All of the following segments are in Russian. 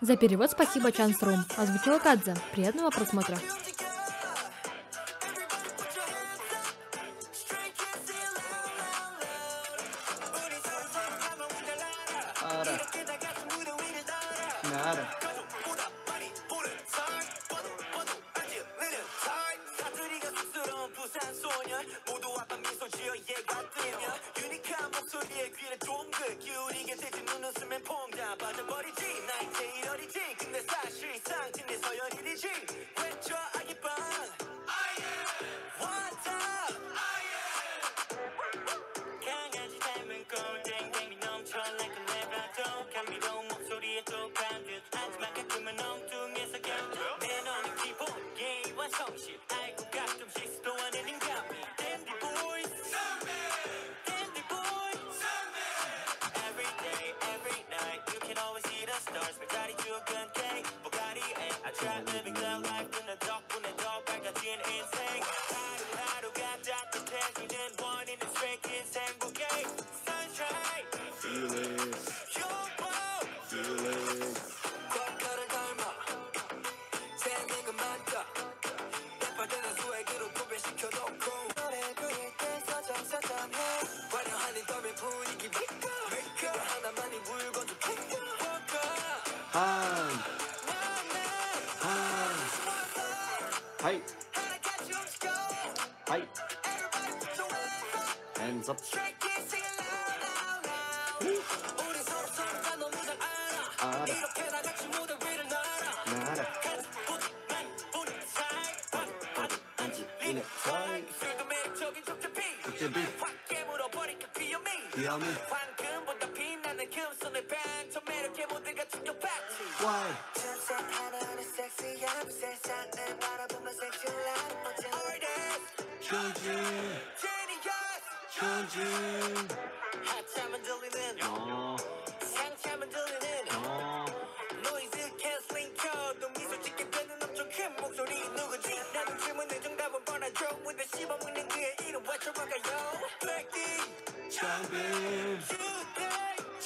За перевод спасибо Чанс Чансрум. Озвучила Кадза. Приятного просмотра.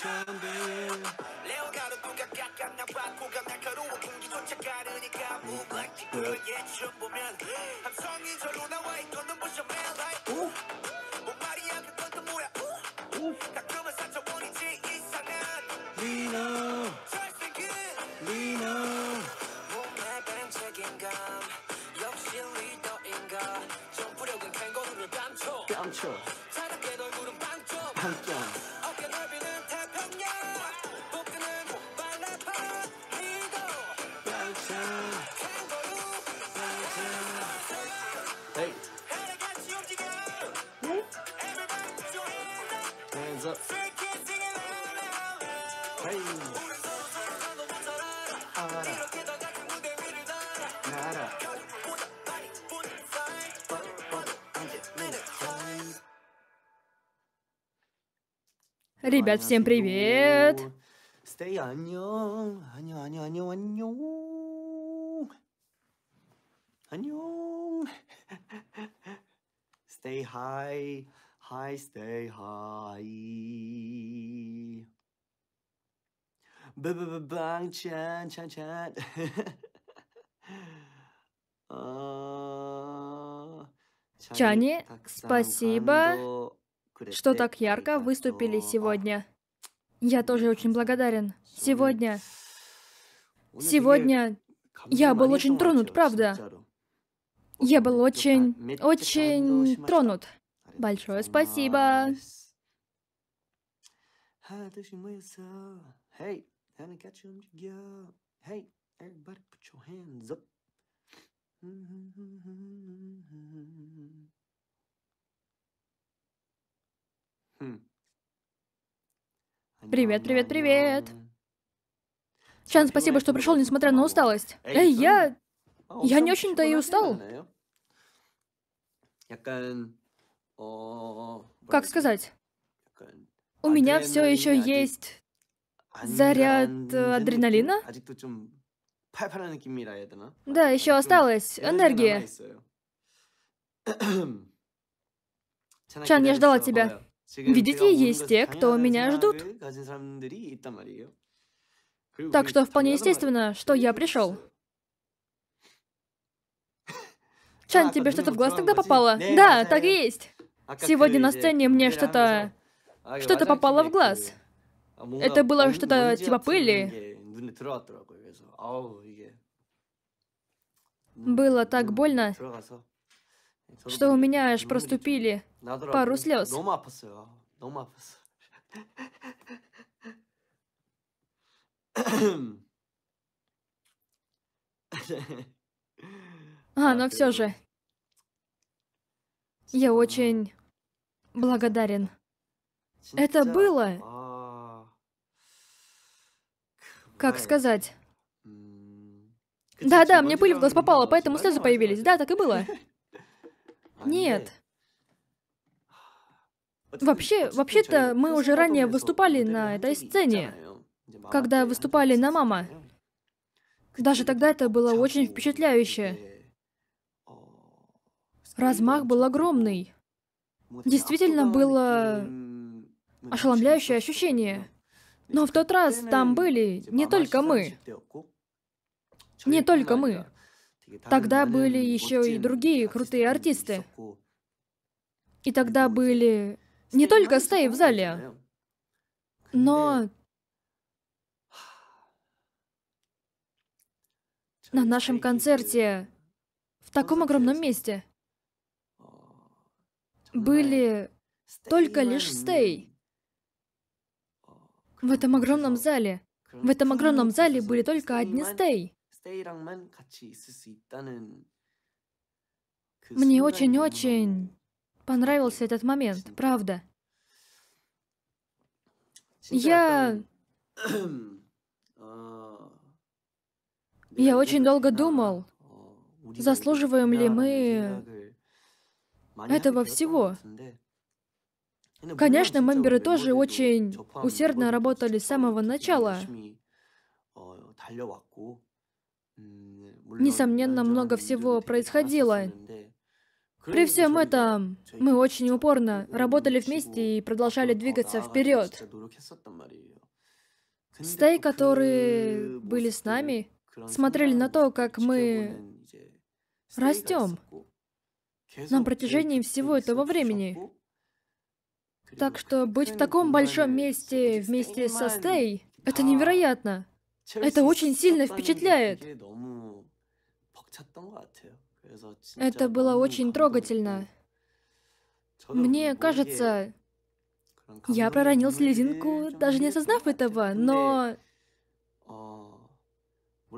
천대 레오나르 도가 깍깍나봐 고가 날카로워 공기조차 가르니까 무방지 그걸 네. 예전 보면 함성이 절로 나와 있던 눈부셔 매일 목마리야 그건 또 뭐야 가끔은 사차원이지 이상한 리노 잘생긴 리노 몸에 반짝인감 역시 리더인가 정부력은 캥거루를 감춰 감춰 차갑게 널 구름 빵점 빵점 Ребят, всем привет! Stay high, high, stay high. Б-б-б-банг, чан, чан, чан. А, Чани, спасибо что так ярко выступили сегодня. Я тоже очень благодарен. Сегодня... Сегодня... Я был очень тронут, правда. Я был очень... очень тронут. Большое спасибо. everybody put your hands up. Хм. Привет, привет, привет. Чан, спасибо, что пришел, несмотря на усталость. Эй, я... А, я не очень-то и устал. Как сказать? У меня все еще есть заряд э, адреналина. Да, еще осталось энергия. Чан, я ждала тебя. Видите, есть те, кто меня ждут. Так что вполне естественно, что я пришел. Чан, а, тебе что-то в ну, глаз тогда попало? Да, так и есть. А Сегодня на сцене мне что-то... Что-то попало в глаз. Это было что-то типа пыли. Было так больно, а что у меня аж проступили пару слез. А, но все же. Я очень благодарен. Это было... А, как сказать? Да-да, мне пыль в глаз попала, поэтому слезы появились. Да, так и было. А нет. Вообще, вообще-то мы уже ранее выступали на этой сцене, когда выступали на «Мама». Даже тогда это было очень впечатляюще. Размах был огромный. Действительно было ошеломляющее ощущение. Но в тот раз там были типа не только мы. Не только мы. Тогда были еще и другие крутые артисты. И тогда были не только стаи в зале, но на нашем концерте в таком огромном месте были только лишь стей. В этом огромном зале. В этом огромном зале были только одни стей. Мне очень-очень понравился этот момент, правда. Я... Э, Я очень долго думал, э, заслуживаем ли мы этого всего. Конечно, мемберы тоже очень усердно работали с самого начала. Э, Несомненно, много всего происходило. При всем этом мы очень упорно работали вместе и продолжали двигаться вперед. Стей, которые были с нами, смотрели на то, как мы растем на протяжении всего этого времени. Так что быть в таком большом месте вместе со Стей — это невероятно. Это очень сильно впечатляет. Это было очень трогательно. Мне кажется, я проронил слезинку, даже не осознав этого, но...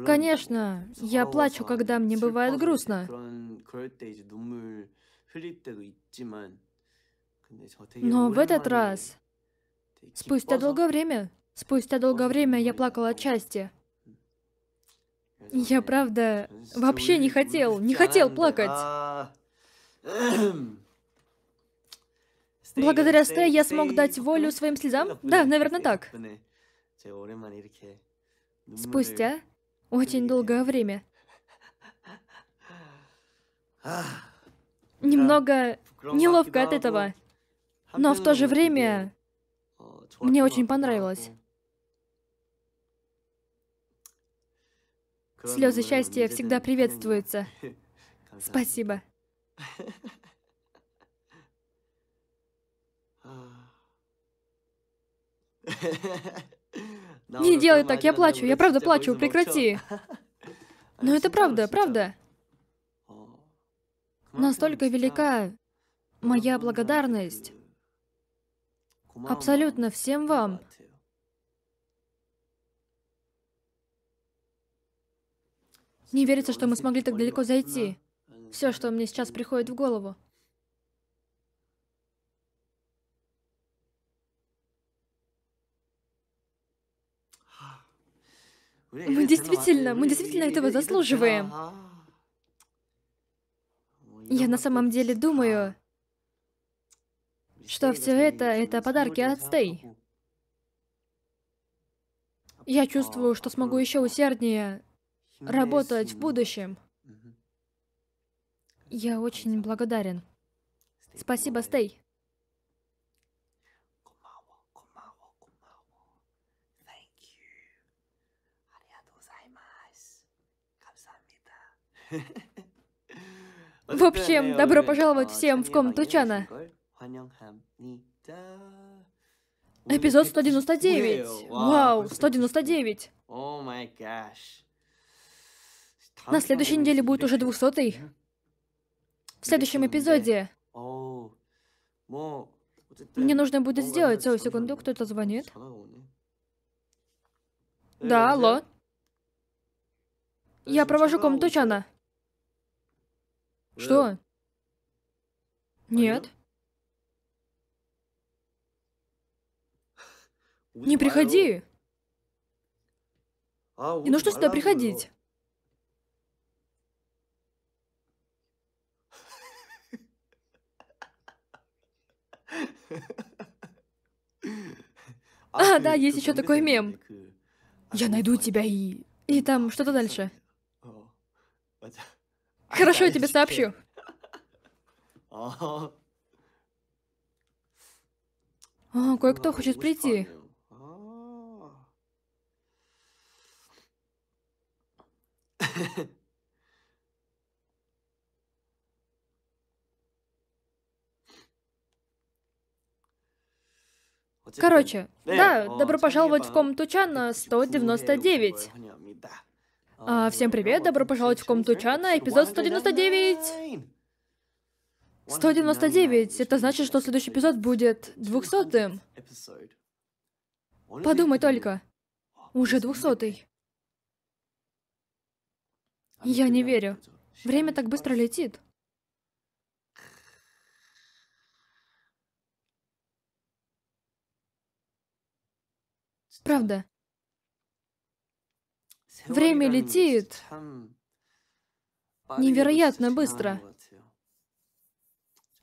Конечно, я плачу, когда мне бывает грустно. Но в этот раз, спустя долгое время, спустя долгое время я плакала от счастья. Я, правда, вообще не хотел, не хотел плакать. Благодаря Стэ я смог дать волю своим слезам? Да, наверное, так. Спустя очень долгое время. Немного неловко от этого, а но в то же время мне очень понравилось. Слезы счастья всегда приветствуются. Спасибо. Не делай так, я плачу, я правда плачу, прекрати. Но это правда, правда. Настолько велика моя благодарность абсолютно всем вам Не верится, что мы смогли так далеко зайти. Все, что мне сейчас приходит в голову. Мы действительно, мы действительно этого заслуживаем. Я на самом деле думаю, что все это — это подарки от Стей. Я чувствую, что смогу еще усерднее работать в будущем. Я очень благодарен. Спасибо, Стей. В общем, добро пожаловать всем в комнату Чана. Эпизод 199. Вау, 199. О май на следующей неделе будет уже двухсотый. В следующем эпизоде. Мне нужно будет сделать... О, секунду, кто-то звонит. Да, алло. Я провожу комнату Чана. Что? Нет. Не приходи. И ну что сюда приходить. А, а да, есть еще такой мем. Э, я найду тебя и... И там что-то дальше. Хорошо, я тебе сообщу. О, а, кое-кто хочет прийти. Типа, Короче, «Э, да, добро пожаловать в комнату Чана 199. Типа, а, а, всем привет, добро пожаловать в комнату Чана, эпизод 199. 199, это значит, что следующий эпизод будет 200-м. Подумай только. Уже 200-й. Я не верю. Время так быстро летит. Правда. Время летит невероятно быстро.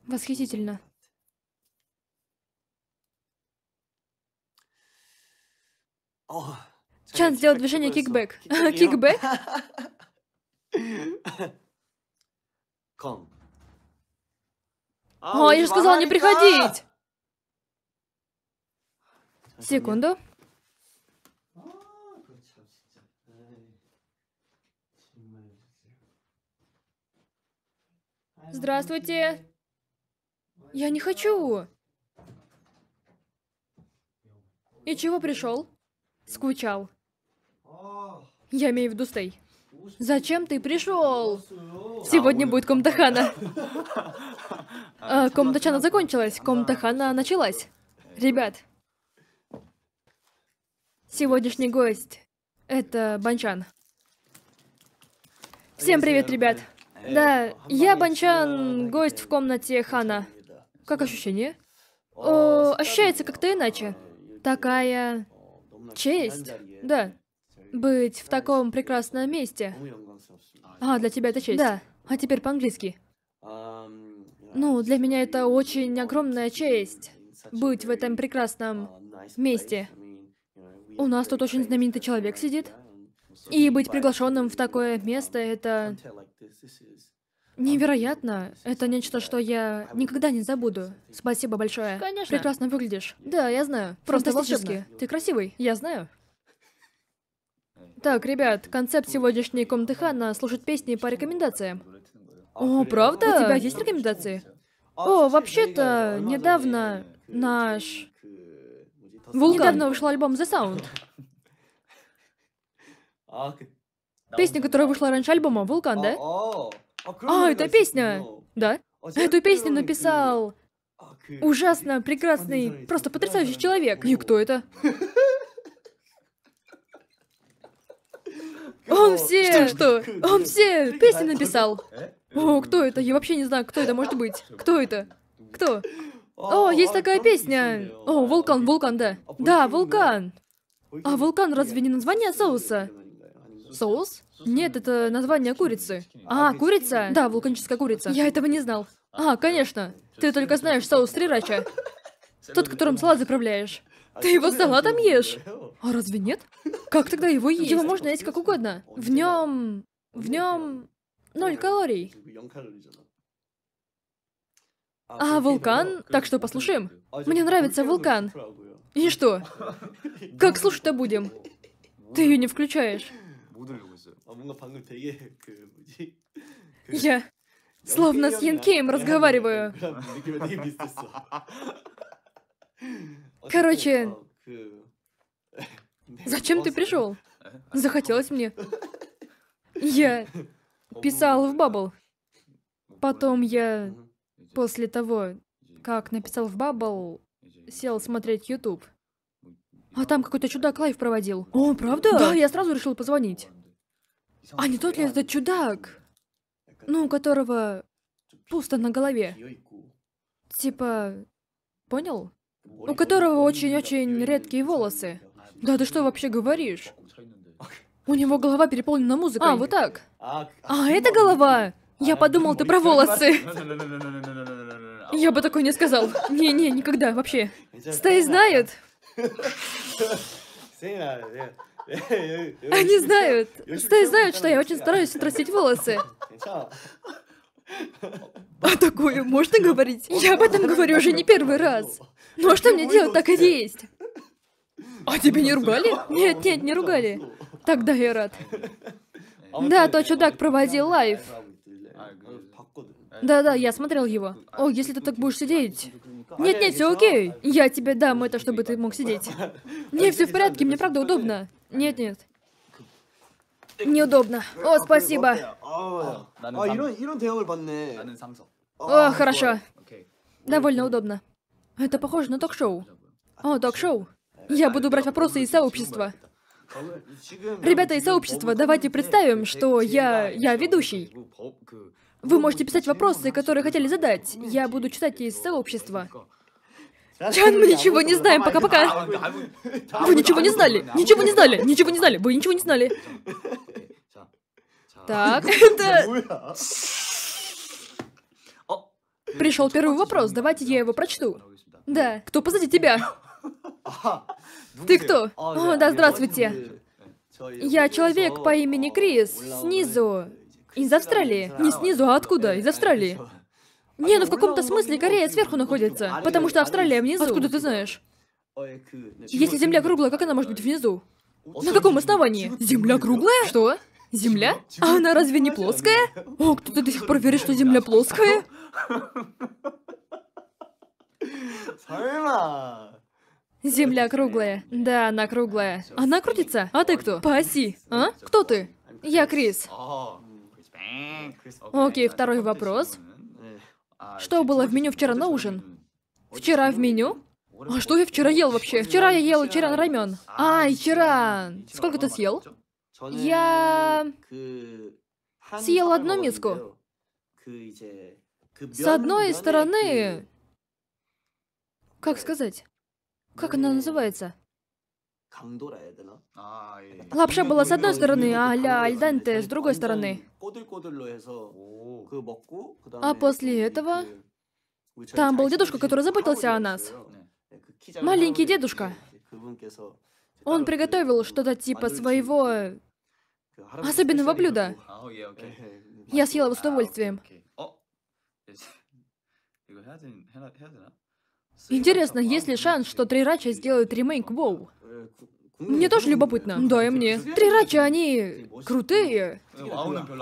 Восхитительно. Чан сделал движение кикбэк. Кикбэк? О, я же сказала не приходить! Секунду. Здравствуйте. Я не хочу. И чего пришел? Скучал. Я имею в виду стей. Зачем ты пришел? Сегодня будет Комтахана. А, Комтахана закончилась, Комтахана началась. Ребят, сегодняшний гость — это Банчан. Всем привет, ребят. Да, я Банчан, гость в комнате Хана. Как ощущение? О, ощущается как-то иначе. Э, Такая э, честь. Да. Быть в таком прекрасном месте. А, для тебя это честь. Да. А теперь по-английски. Ну, для меня это очень огромная честь быть в этом прекрасном а, месте. У нас тут очень знаменитый человек сидит. И быть приглашенным в такое место — uh, это Невероятно. Это нечто, что я никогда не забуду. Спасибо большое. Конечно. Прекрасно выглядишь. Да, я знаю. Просто волшебки. Ты красивый. Я знаю. Так, ребят, концепт сегодняшней комнаты Ханна — слушать песни по рекомендациям. А О, правда? У тебя есть рекомендации? О, вообще-то, недавно наш... Э, Вулкан. Недавно вышел альбом The Sound. Песня, которая вышла раньше альбома, «Вулкан», да? А, это песня! Ну. Да? А эту песню написал... Ужасно прекрасный, просто потрясающий человек. И кто это? Он все... Что, Он все песни написал. Э? О, кто это? Я вообще не знаю, кто это может быть. Кто это? Кто? О, есть такая песня. О, вулкан, вулкан, да. А да, вулкан. А вулкан разве не название соуса? Соус? Нет, это название курицы. А, курица? Да, вулканическая курица. Я этого не знал. А, а конечно. Ты только знаешь соус трирача. Тот, которым салат заправляешь. А Ты его салатом ешь? А разве нет? Как тогда его есть? Его можно есть как угодно. В нем... В нем... Ноль калорий. А, а, вулкан? Так что послушаем. Мне нравится вулкан. И что? Как слушать-то будем? Ты ее не включаешь. 못 올리고 있어요. 아 뭔가 방금 되게 그 뭐지? 그 Я словно с Янкеем разговариваю. 느낌이 되게 비슷했어. Короче, Зачем ты пришел? Захотелось мне. Я писал в Бабл. Потом я, после того, как написал в Бабл, сел смотреть YouTube. А там какой-то чудак лайв проводил. О, правда? Да, я сразу решила позвонить. А не тот ли этот чудак? Ну, у которого пусто на голове. Типа... Понял? У которого очень-очень редкие волосы. Да ты что вообще говоришь? У него голова переполнена музыкой. А, вот так. А, это голова? Я подумал, ты про волосы. Я бы такое не сказал. Не-не, никогда, вообще. Стей знает. Они знают. Стай знают, что я очень стараюсь отрастить волосы. А такое можно говорить? Я об этом говорю уже не первый раз. Ну а что мне делать, так и есть. А тебе не ругали? Нет, нет, не ругали. Тогда я рад. А да, тот чудак проводил лайв. А, Да-да, я смотрел его. О, если ты так будешь сидеть, нет, нет, все окей. «Ну, я тебе дам это, чтобы ты мог сидеть. Не, все в порядке, мне правда удобно. Нет, нет. Неудобно. О, спасибо. О, хорошо. Довольно удобно. Это похоже на ток-шоу. О, ток-шоу. Я буду брать вопросы из сообщества. Ребята из сообщества, давайте представим, что я... я ведущий. Вы можете писать вопросы, которые хотели задать. Я буду читать из сообщества. Чан, мы ничего не знаем, пока-пока. Вы ничего не знали, ничего не знали, ничего не знали, вы ничего не знали. Так, это... Пришел первый вопрос, давайте я его прочту. Да, кто позади тебя? Ты кто? О, да, здравствуйте. Я человек по имени Крис, снизу. Из Австралии. Не снизу, а откуда? Из Австралии. Не, ну в каком-то смысле Корея сверху находится, потому что Австралия внизу. Откуда ты знаешь? Если Земля круглая, как она может быть внизу? На каком основании? Земля круглая? Что? Земля? А она разве не плоская? О, кто-то до сих пор верит, что Земля плоская? Земля круглая. Да, она круглая. Она крутится. А ты кто? По оси. А? Кто ты? Я Крис. Окей, второй вопрос. Что было в меню вчера на ужин? Вчера в меню? А что я вчера ел вообще? Вчера я ел черан рамен. А, черан. Сколько ты съел? Я... съел одну миску. С одной стороны... Как сказать? Как она называется? Лапша была с одной стороны, а ля альданте с другой стороны. А после этого там был дедушка, который заботился о нас. Маленький дедушка. Он приготовил что-то типа своего особенного блюда. Я съела его с удовольствием. Интересно, есть ли шанс, что Трирача сделают ремейк Воу? Мне тоже любопытно. Да, и мне. Три Трирачи, они крутые.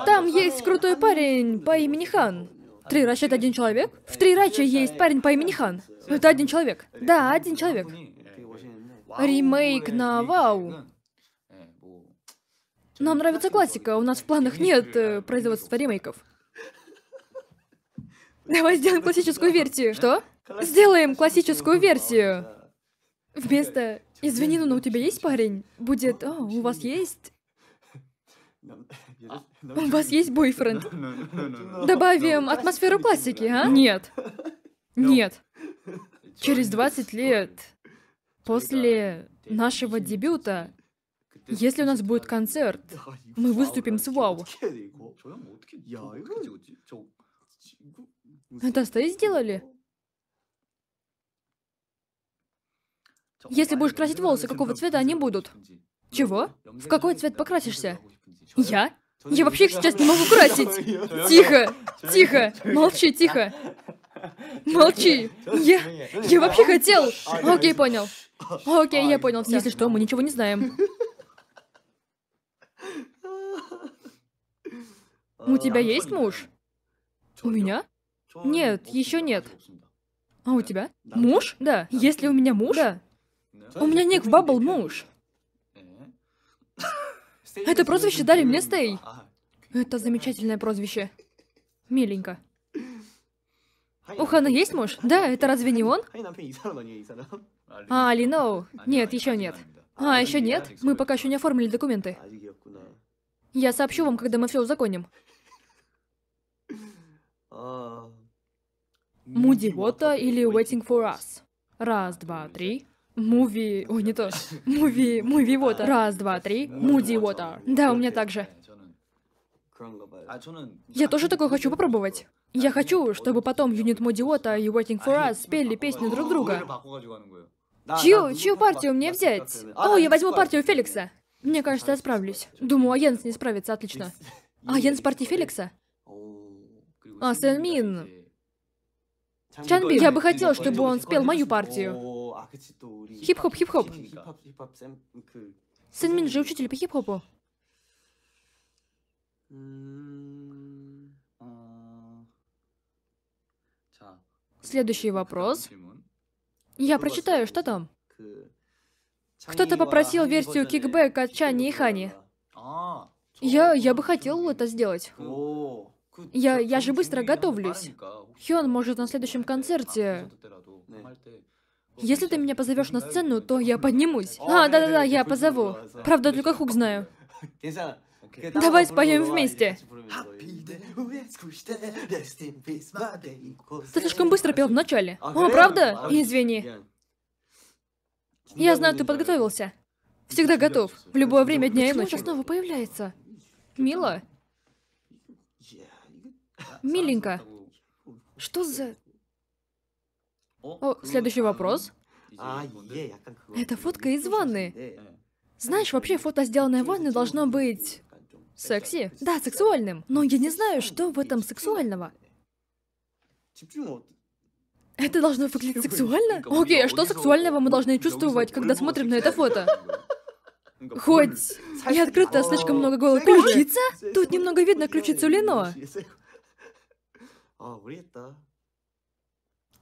Там есть крутой парень по имени Хан. Три Трирачи — это один человек? В Три Трираче есть парень по имени Хан. Это один человек. Да, один человек. Ремейк на Вау. Нам нравится классика, у нас в планах нет э, производства ремейков. Давай сделаем классическую версию. Что? Сделаем классическую версию. Вместо Извини, но у тебя есть парень? Будет, о, у вас есть... у вас есть бойфренд? Добавим атмосферу классики, а? Нет. Нет. Через 20 лет после нашего дебюта, если у нас будет концерт, мы выступим с вау. Это стоит сделали? Если будешь красить волосы, какого цвета они будут? Чего? В какой цвет покрасишься? Я? Я вообще их сейчас не могу красить! Тихо! Тихо! Молчи, тихо! Молчи! Я... Я вообще хотел! Окей, понял. Окей, я понял все. Если что, мы ничего не знаем. У тебя есть муж? У меня? Нет, еще нет. А у тебя? Муж? Да. Если у меня муж? Да. У меня ник в Баббл муж. Это прозвище дали мне Стей. Это замечательное прозвище. Миленько. У Хана есть муж? Да, это разве не он? А, Линоу. Нет, еще нет. А, еще нет? Мы пока еще не оформили документы. Я сообщу вам, когда мы все узаконим. Мудивота или Waiting for Us? Раз, два, три. Муви... Ой, не то. Муви... Муви Water. Раз, два, три. Муди Water. Да, у меня также. А я тоже такое хочу попробовать. Я хочу, чтобы потом Юнит Муди Water и Waiting For Us спели песни друг друга. Чью, чью партию мне взять? О, я возьму партию Феликса. Мне кажется, я справлюсь. Думаю, Аянс не справится, отлично. Аянс партии Феликса? А, Сэн Мин. Чанби, я бы хотел, чтобы он спел мою партию. Хип-хоп, хип-хоп. 힙합 힙합 힙합 쌤그 хип-хопу. А. Следующий вопрос. Я прочитаю, что там. Кто-то попросил версию кикбэка от Чани и Хани. А, я, я бы хотел это сделать. Я, я же быстро готовлюсь. Хён может на следующем концерте если ты меня позовешь на сцену, то я поднимусь. А, да-да-да, я позову. Правда, только хук знаю. Давай споем вместе. Ты слишком быстро пел в начале. О, правда? Извини. Я знаю, ты подготовился. Всегда готов. В любое время дня и ночи. снова появляется? Мила. Миленько. Что за... О, следующий вопрос. А, это фотка из ванны. Э. Знаешь, вообще фото, сделанное в ванной, должно быть... Секси? Да, сексуальным. Но я не знаю, что в этом сексуального. Это должно выглядеть сексуально? Окей, а что сексуального мы должны чувствовать, когда смотрим на это фото? Хоть не открыто а слишком много голых ключица? Тут немного видно ключицу Лино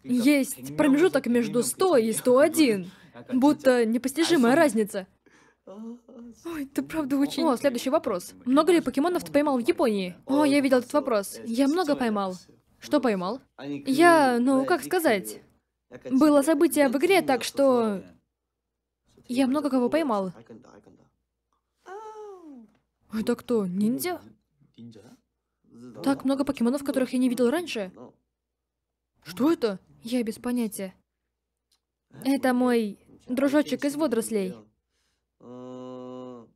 есть промежуток между 100 и 101. Будто непостижимая разница. Ой, ты правда очень... О, следующий вопрос. Много ли покемонов ты поймал в Японии? О, я видел этот вопрос. Я много поймал. Что поймал? Я, ну, как сказать... Было событие в игре, так что... Я много кого поймал. Это кто, ниндзя? Так много покемонов, которых я не видел раньше. Что это? Я без понятия. Это мой дружочек из водорослей. Uh,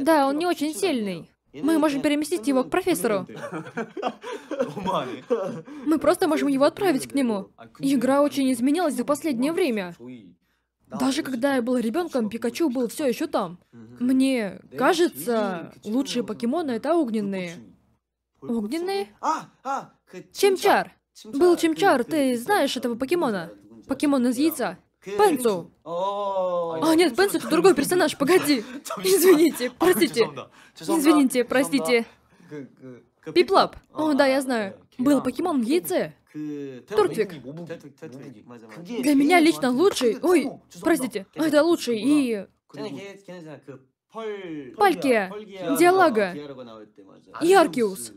да, он не очень сильный. Мы можем uh, переместить его к профессору. Мы просто можем его отправить к нему. Игра очень изменилась за последнее время. Даже когда я был ребенком, Пикачу был все еще там. Мне кажется, лучшие покемоны это огненные. Огненные? А, а, Чемчар! Был Чимчар, ты знаешь этого покемона? Покемон из яйца. Пенсу. А, нет, Пенсу это другой персонаж, погоди. Извините, простите. Извините, простите. Пиплап. О, а, да, я знаю. Был покемон в яйце. Тортвик. Для меня лично лучший... Ой, простите. Это лучший и... Пальке, Диалага и Аркиус.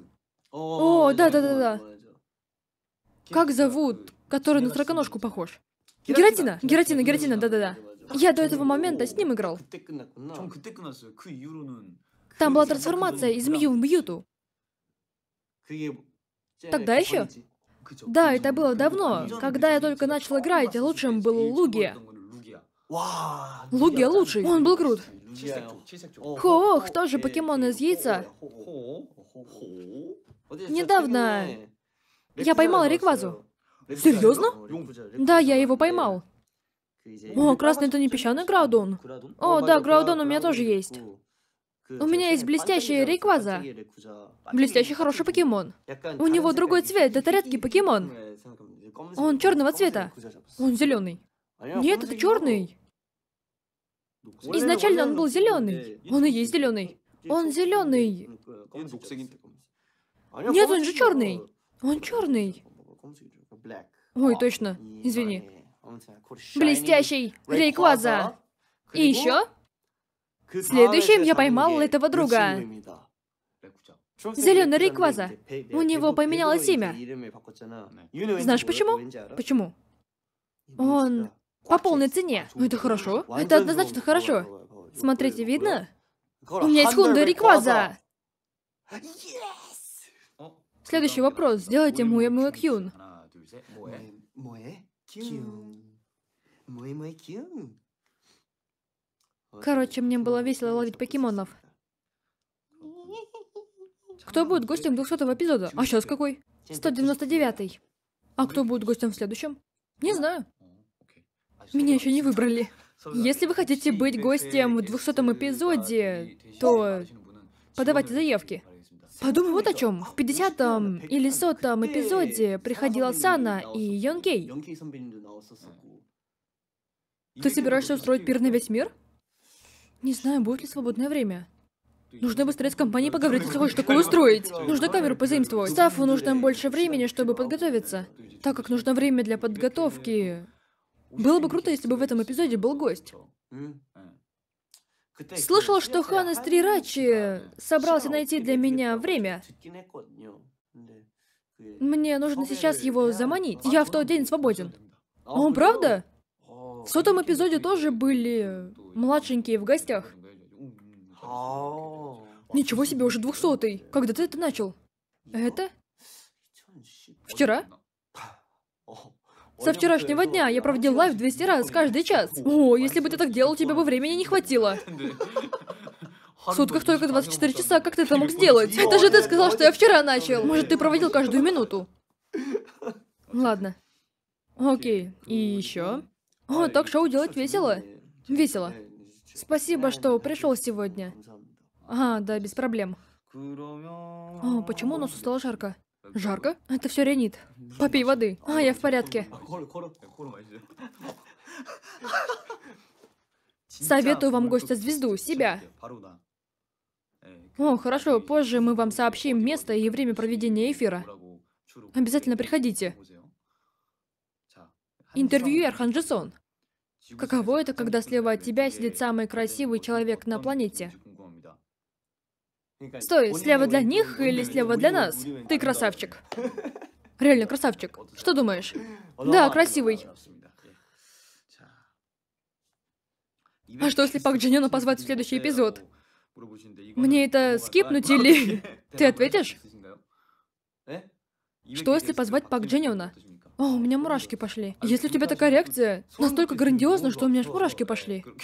О, да-да-да-да. Как зовут, э, который на сороконожку похож? Гератина, Гератина, Гератина, да-да-да. Я до этого момента с ним играл. Ну, Там была трансформация из Мью в Мьюту. Тогда еще? Да, это было давно. Когда я только начал играть, лучшим был Лугия. Лугия лучший. Он был крут. Хоох, тоже покемон из яйца. Недавно я поймал реквазу. Серьезно? Да, я его поймал. О, красный это не песчаный граудон. О, да, граудон у меня тоже есть. У меня есть блестящая рейкваза. Блестящий хороший покемон. У него другой цвет, это редкий покемон. Он черного цвета. Он зеленый. Нет, это черный. Изначально он был зеленый. Он и есть зеленый. Он зеленый. Нет, он же черный. Он черный. Ой, точно. Извини. Блестящий Рейкваза. И еще? Следующим я поймал этого друга. Зеленый Рейкваза. У него поменялось имя. Знаешь почему? Почему? Он по полной цене. Ну, это хорошо. Это однозначно хорошо. Смотрите, видно? У меня есть Хонда Рейкваза. Yeah! Следующий вопрос. Сделайте Муэ Муэ Кьюн. Короче, мне было весело ловить покемонов. Кто будет гостем 200 эпизода? А сейчас какой? 199. -й. А кто будет гостем в следующем? Не знаю. Меня еще не выбрали. Если вы хотите быть гостем в 200 эпизоде, то подавайте заявки. Подумай вот о чем. В 50 или 100 эпизоде приходила Сана и Йонкей. Ты собираешься устроить пир на весь мир? Не знаю, будет ли свободное время. Нужно быстрее с компанией поговорить, если хочешь такое устроить. Нужно камеру позаимствовать. Стафу нужно больше времени, чтобы подготовиться. Так как нужно время для подготовки. Было бы круто, если бы в этом эпизоде был гость. Слышал, что Хан из Трирачи собрался найти для меня время. Мне нужно сейчас его заманить. Я в тот день свободен. О, правда? В сотом эпизоде тоже были младшенькие в гостях. Ничего себе, уже двухсотый. Когда ты это начал? Это? Вчера? Со вчерашнего дня я проводил лайв 200 раз каждый час. О, если бы ты так делал, тебе бы времени не хватило. В сутках только 24 часа, как ты это мог сделать? Это же ты сказал, что я вчера начал. Может, ты проводил каждую минуту? Ладно. Окей, и еще. О, ток-шоу делать весело. Весело. Спасибо, что пришел сегодня. А, да, без проблем. О, почему у нас устало жарко? Жарко? Это все ренит. Попей воды. А, я в порядке. Советую вам гостя-звезду, себя. О, хорошо, позже мы вам сообщим место и время проведения эфира. Обязательно приходите. Интервьюер Ханжисон. Каково это, когда слева от тебя сидит самый красивый человек на планете? Стой, слева для них или слева для нас? Ты красавчик. Реально красавчик. Что думаешь? Ну да, красивый. А что, если Пак Джинёна позвать в следующий эпизод? Мне это скипнуть или... Ты ответишь? Э? Что, если позвать Пак Джинёна? О, у меня мурашки пошли. А если у тебя такая реакция, настолько грандиозна, что у меня аж мурашки пошли.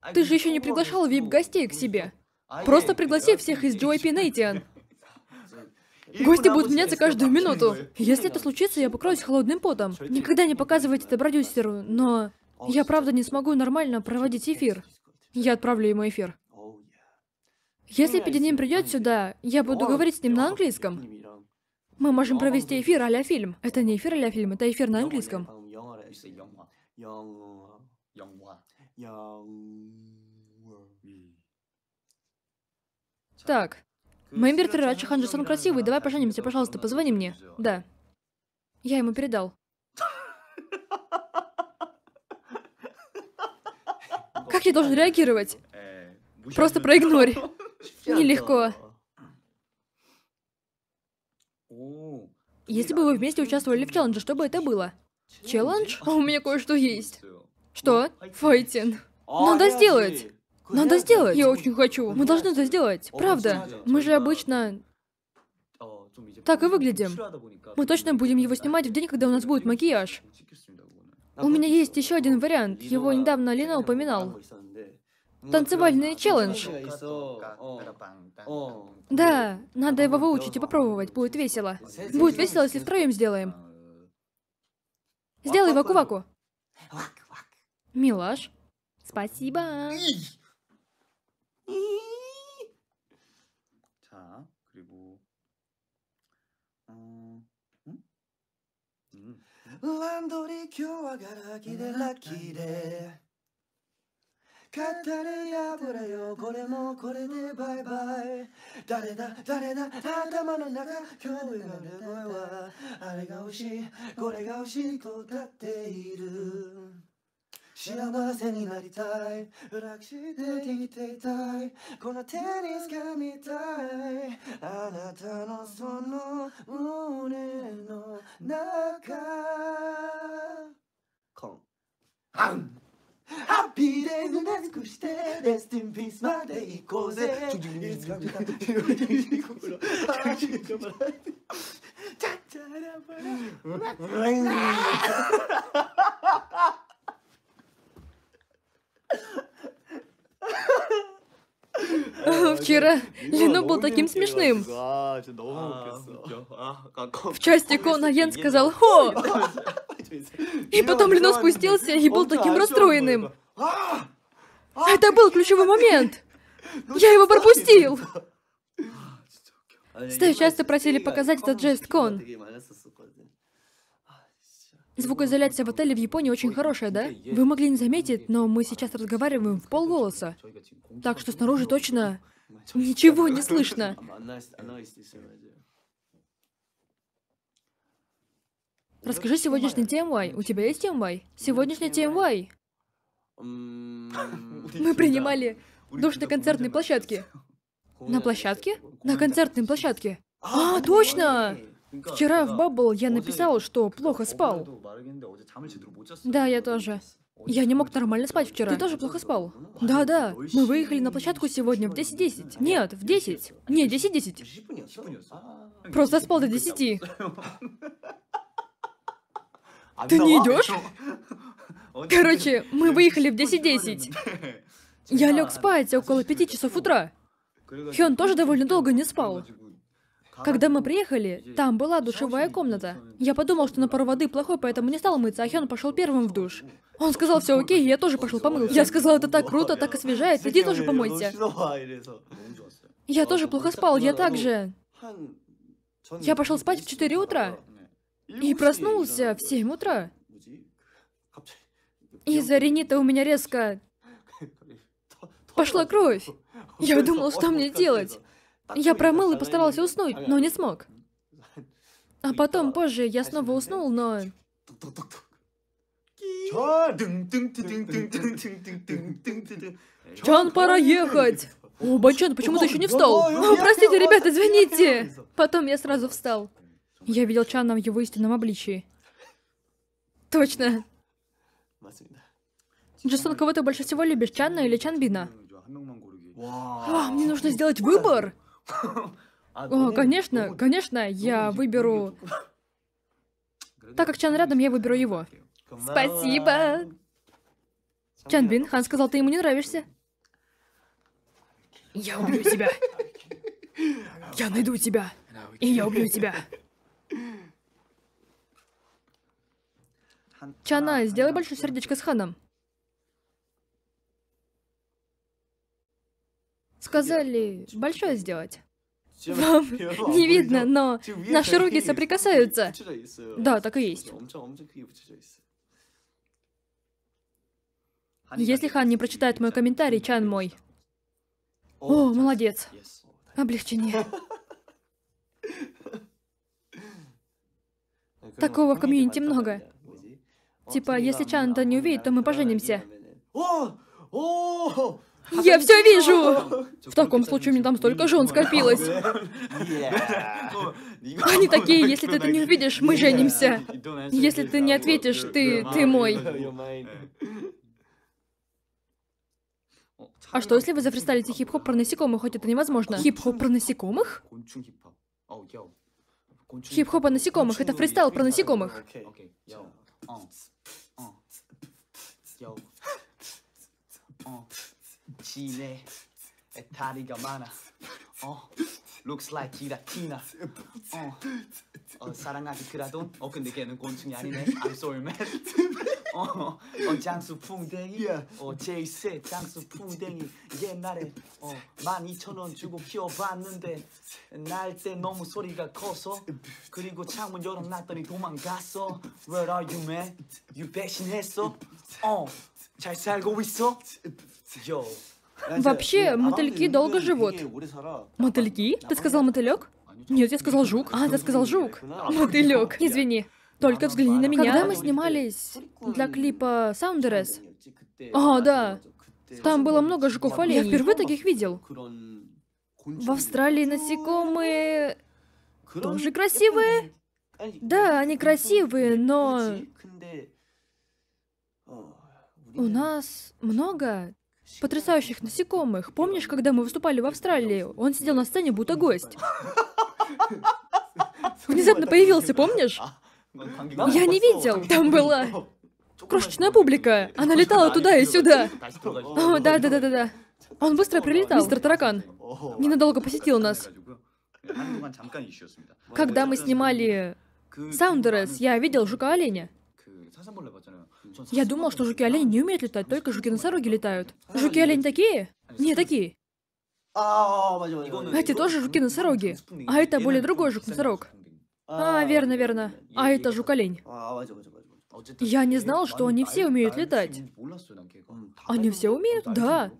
А Ты же еще не приглашал VIP-гостей к ну себе. А Просто пригласи всех из JYP Nation. Гости будут меняться каждую минуту. Если это случится, я покроюсь холодным потом. Никогда не показывайте это продюсеру, но... Я правда не смогу нормально проводить эфир. Я отправлю ему эфир. Если ну, Пединим придет сюда, я буду говорить с ним на английском. Мы можем провести эфир а фильм. Это не эфир а фильм, это эфир на английском. 영화. Так, мой император Рачи Ханджисон красивый, давай поженимся, пожалуйста, позвони мне. Да. Я ему передал. Как я должен реагировать? Э, Просто проигнори. Нелегко. Если бы вы а вместе участвовали в челлендже, что бы это было? Челлендж? А, у меня кое-что есть. Что? Файтин. Надо сделать. Надо сделать. Я очень хочу. Мы должны это сделать. Правда. Мы же обычно... Так и выглядим. Мы точно будем его снимать в день, когда у нас будет макияж. У меня есть еще один вариант. Его недавно Лина упоминал. Танцевальный челлендж. Да, надо его выучить и попробовать. Будет весело. Будет весело, если втроем сделаем. Сделай ваку-ваку. Милаш, спасибо. 자그리고어응음란돌이교화가라기대라기대語り破れよこれもこれでバイバイ誰だ誰だ頭の中今日がる声はあれが欲しいこれが欲しいと歌っている幸せになりたい楽して生きていたいこの手に掴みたいあなたのその胸の中コンハンハッピーで埋尽くしてレスティンピースまで行こうぜちょっといつか見 チャッチャラバラ вчера Лино был таким смешным. А, а, в части Кона Ян сказал «Хо!» И потом Лино спустился и был таким расстроенным. А! Это был ключевой момент. Ну я его пропустил. Стай часто просили показать этот жест Кон. Звукоизоляция в отеле в Японии очень хорошая, да? Вы могли не заметить, но мы сейчас разговариваем в полголоса. Так что снаружи точно Ничего не слышно. Расскажи сегодняшний TMY. У тебя есть TMY? Сегодняшний TMY. Мы принимали душ на концертной площадке. На площадке? На концертной площадке. А, точно! Вчера в Баббл я написал, что плохо спал. Да, я тоже. Я не мог нормально спать вчера. Ты тоже плохо спал. Да-да. Мы выехали на площадку сегодня в 10.10. .10. Нет, в 10. Не, 10.10. .10. Просто спал до 10. Ты не идешь? Короче, мы выехали в 10.10. .10. Я лег спать около 5 часов утра. Хён тоже довольно долго не спал. Когда мы приехали, там была душевая комната. Я подумал, что напор воды плохой, поэтому не стал мыться, а Хён пошел первым в душ. Он сказал, все окей, я тоже пошел помыться. Я сказал, это так круто, так освежает, иди тоже помойся. Я тоже плохо спал, я также. Я пошел спать в 4 утра и проснулся в 7 утра. Из-за ринита у меня резко пошла кровь. Я думал, что мне делать. Я промыл и постарался уснуть, но не смог. А типа, потом, позже, я снова уснул, но... Чан, пора ехать! О, Бачан, почему ты еще не встал? О, простите, ребята, извините! Потом я сразу встал. Я видел Чана в его истинном обличии. Точно. Джасон, кого ты больше всего любишь, Чанна или Чанбина? О, а, мне нужно сделать выбор! О, конечно, конечно, я выберу... Так как Чан рядом, я выберу его. Спасибо! Чан Бин, Хан сказал, ты ему не нравишься. Я убью тебя. Я найду тебя. И я убью тебя. Чана, сделай большое сердечко с Ханом. сказали ну, типа, большое типа, сделать. Вам не видно, но типа наши руки соприкасаются. Да, так и есть. Если Хан не прочитает мой комментарий, Чан мой. О, молодец. Облегчение. Такого ну, ну, в комьюнити много. Типа, если Чан это не увидит, то мы поженимся. О! Я все вижу! В таком случае мне там столько жен скопилось. Они такие, если ты это не увидишь, мы женимся. Если ты не ответишь, ты, ты мой. А что, если вы зафристайлите хип-хоп про насекомых, хоть это невозможно? Хип-хоп про насекомых? Хип-хоп о насекомых, это фристайл про насекомых. Oh. 지네 다리가 많아 어 looks like 기라티나 어, 어 사랑하기 그라도어 근데 걔는 곤충이 아니네 I'm sorry man 어, 어 장수 풍뎅이 어제이세 장수 풍뎅이 옛날에 어 12,000원 주고 키워봤는데 날 때 너무 소리가 커서 그리고 창문 열어놨더니 도망갔어 Where are you man? You 배신했어? 어잘 살고 있어? Вообще, ну, мотыльки долго живут. Мотыльки? Ты сказал мотылек? Нет, я сказал жук. А, ты сказал жук. Мотылек. Извини. Только взгляни на меня. Когда мы снимались для клипа Soundress. А, да. Там было много жуков оленей. Я впервые таких видел. В Австралии насекомые тоже красивые. Да, они красивые, но у нас много потрясающих насекомых. Помнишь, когда мы выступали в Австралии? Он сидел на сцене, будто гость. Внезапно появился, помнишь? Я не видел, там была крошечная публика. Она летала туда и сюда. да, да, да, да, да. Он быстро прилетал. Мистер Таракан ненадолго посетил нас. Когда мы снимали Саундерес, я видел жука-оленя. Я думал, что жуки-олени не умеют летать, только жуки-носороги летают. Жуки-олени такие? Не такие. Эти тоже жуки-носороги. А это более другой жук-носорог. А, верно, верно. А это жук-олень. Я не знал, что они все умеют летать. Они все умеют? Да.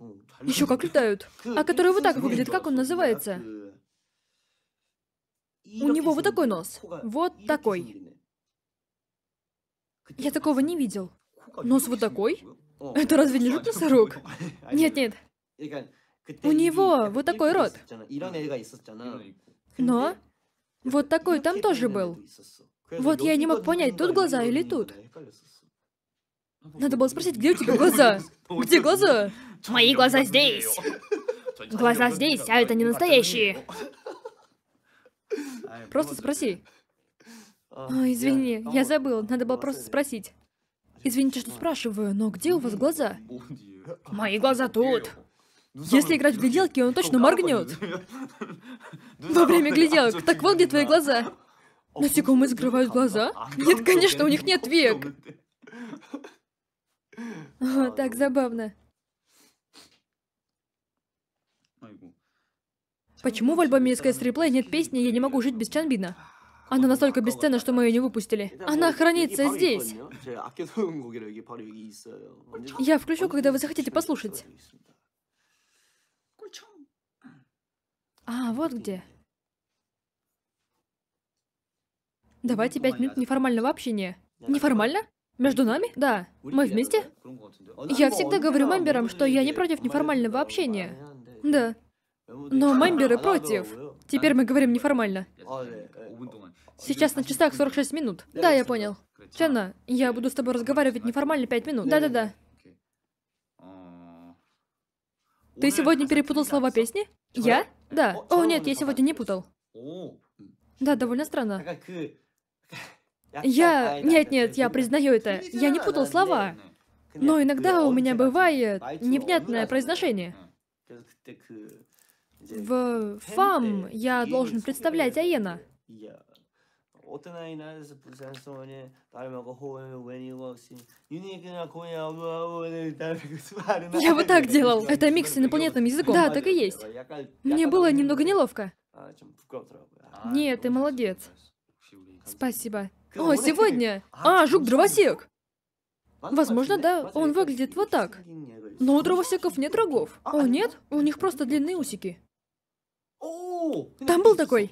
Еще как летают. А который вот так выглядит, как он называется? У него вот такой нос. Вот такой. Я такого не видел. Нос вот такой? Это разве не жук носорог? Нет, нет. У него вот такой рот. Но вот такой там тоже был. Вот я не мог понять, тут глаза или тут. Надо было спросить, где у тебя глаза? Где глаза? Мои глаза здесь. Глаза здесь, а это не настоящие. Просто спроси. Ой, извини, я забыл, надо было просто спросить. Извините, что спрашиваю, но где у вас глаза? Мои глаза тут. Если играть в гляделки, он точно моргнет. Во время гляделок. Так вот, где твои глаза. Насекомые закрывают глаза? Нет, конечно, у них нет век. О, так забавно. Почему в альбоме Sky Replay нет песни «Я не могу жить без Чанбина»? Она настолько бесценна, что мы ее не выпустили. Она хранится здесь. Я включу, когда вы захотите послушать. А, вот где. Давайте пять минут неформального общения. Неформально? Между нами? Да. Мы вместе? Я всегда говорю мемберам, что я не против неформального общения. Да. Но ну, ну, Маймберы против. Теперь мы говорим неформально. Сейчас на часах 46 минут. Да, я понял. Чана, я буду с тобой разговаривать неформально 5 минут. Да-да-да. Ты сегодня перепутал слова песни? Я? Да. О, нет, я сегодня не путал. Да, довольно странно. Я... Нет-нет, я признаю это. Я не путал слова. Но иногда у меня бывает невнятное произношение. В ФАМ я должен представлять Аена. Я бы так делал. Это микс инопланетным языком. Да, так и есть. Мне было немного неловко. Нет, ты молодец. Спасибо. О, сегодня! А, жук-дровосек! Возможно, да, он выглядит вот так. Но у дровосеков нет рогов. О, нет? У них просто длинные усики. Там был такой.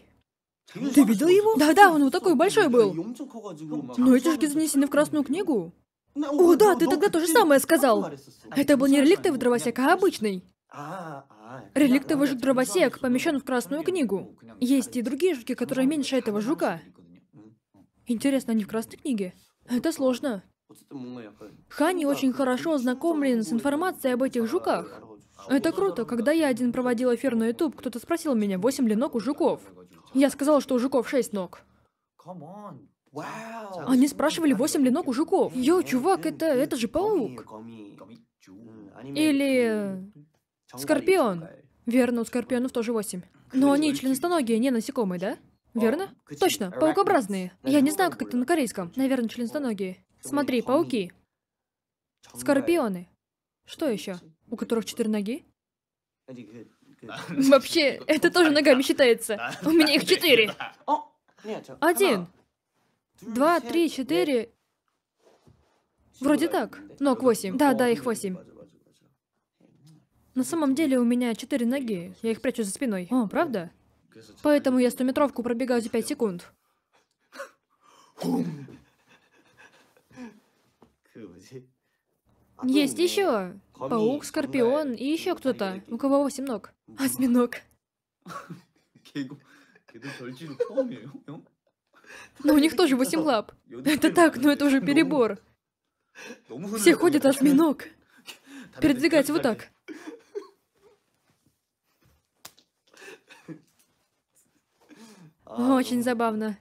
Ты видел его? Да-да, он вот такой большой был. Но эти жуки занесены в Красную книгу. О, да, ты тогда то же самое сказал. Это был не реликтовый дровосек, а обычный. Реликтовый жук-дровосек помещен в Красную книгу. Есть и другие жуки, которые меньше этого жука. Интересно, они в Красной книге? Это сложно. Хани очень хорошо ознакомлен с информацией об этих жуках. Это круто. Когда я один проводил эфир на YouTube, кто-то спросил меня, 8 ли ног у жуков. Я сказал, что у жуков 6 ног. Они спрашивали, 8 ли ног у жуков. Йо, чувак, это, это же паук. Или... Скорпион. Верно, у скорпионов тоже 8. Но они членистоногие, не насекомые, да? Верно? Точно, паукообразные. Я не знаю, как это на корейском. Наверное, членистоногие. Смотри, пауки. Скорпионы. Что еще? У которых четыре ноги? Вообще, это тоже ногами считается. У меня их четыре. Один. Два, три, четыре. Вроде так. Ног восемь. Да, да, их восемь. На самом деле у меня четыре ноги. Я их прячу за спиной. О, правда? Поэтому я стометровку пробегаю за пять секунд. А Есть еще. Паук, скорпион и еще кто-то. У кого восемь ног? Осьминог. Но ну. ну, у них тоже восемь лап. Это так, но ну, это уже перебор. Все ходят осьминог. Передвигать вот так. Очень забавно.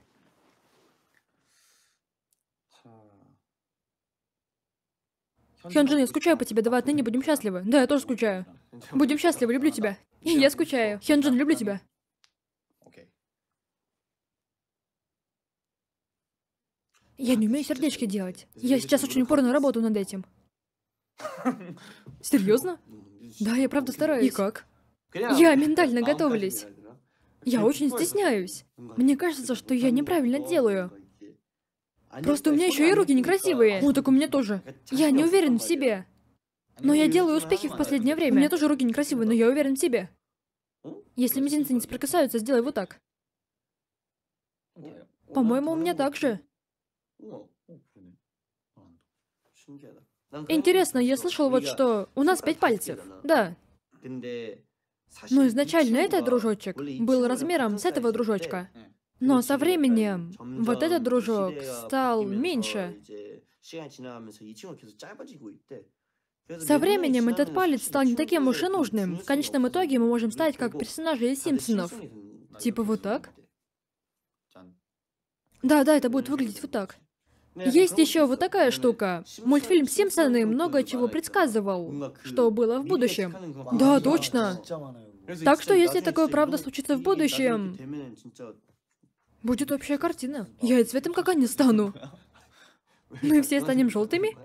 Хёнджин, я скучаю по тебе, давай отныне будем счастливы. Да, я тоже скучаю. Будем счастливы, люблю тебя. я скучаю. Хёнджин, люблю тебя. Я не умею сердечки делать. Я сейчас очень упорно работаю над этим. Серьезно? Да, я правда стараюсь. И как? Я ментально готовлюсь. Я очень стесняюсь. Мне кажется, что я неправильно делаю. Просто у меня еще и руки некрасивые. Ну так у меня тоже. Я не уверен в себе. Но я делаю успехи в последнее время. У меня тоже руки некрасивые, но я уверен в себе. Если мизинцы не соприкасаются, сделай вот так. По-моему, у меня так же. Интересно, я слышал вот что... У нас пять пальцев. Да. Но изначально этот дружочек был размером с этого дружочка. Но со временем вот этот дружок стал меньше. Со временем этот палец стал не таким уж и нужным. В конечном итоге мы можем стать как персонажи из Симпсонов. Типа вот так? Да, да, это будет выглядеть вот так. Есть еще вот такая штука. Мультфильм «Симпсоны» много чего предсказывал, что было в будущем. Да, точно. Так что если такое правда случится в будущем, Будет общая картина. Я и цветом как они стану. Мы все станем желтыми?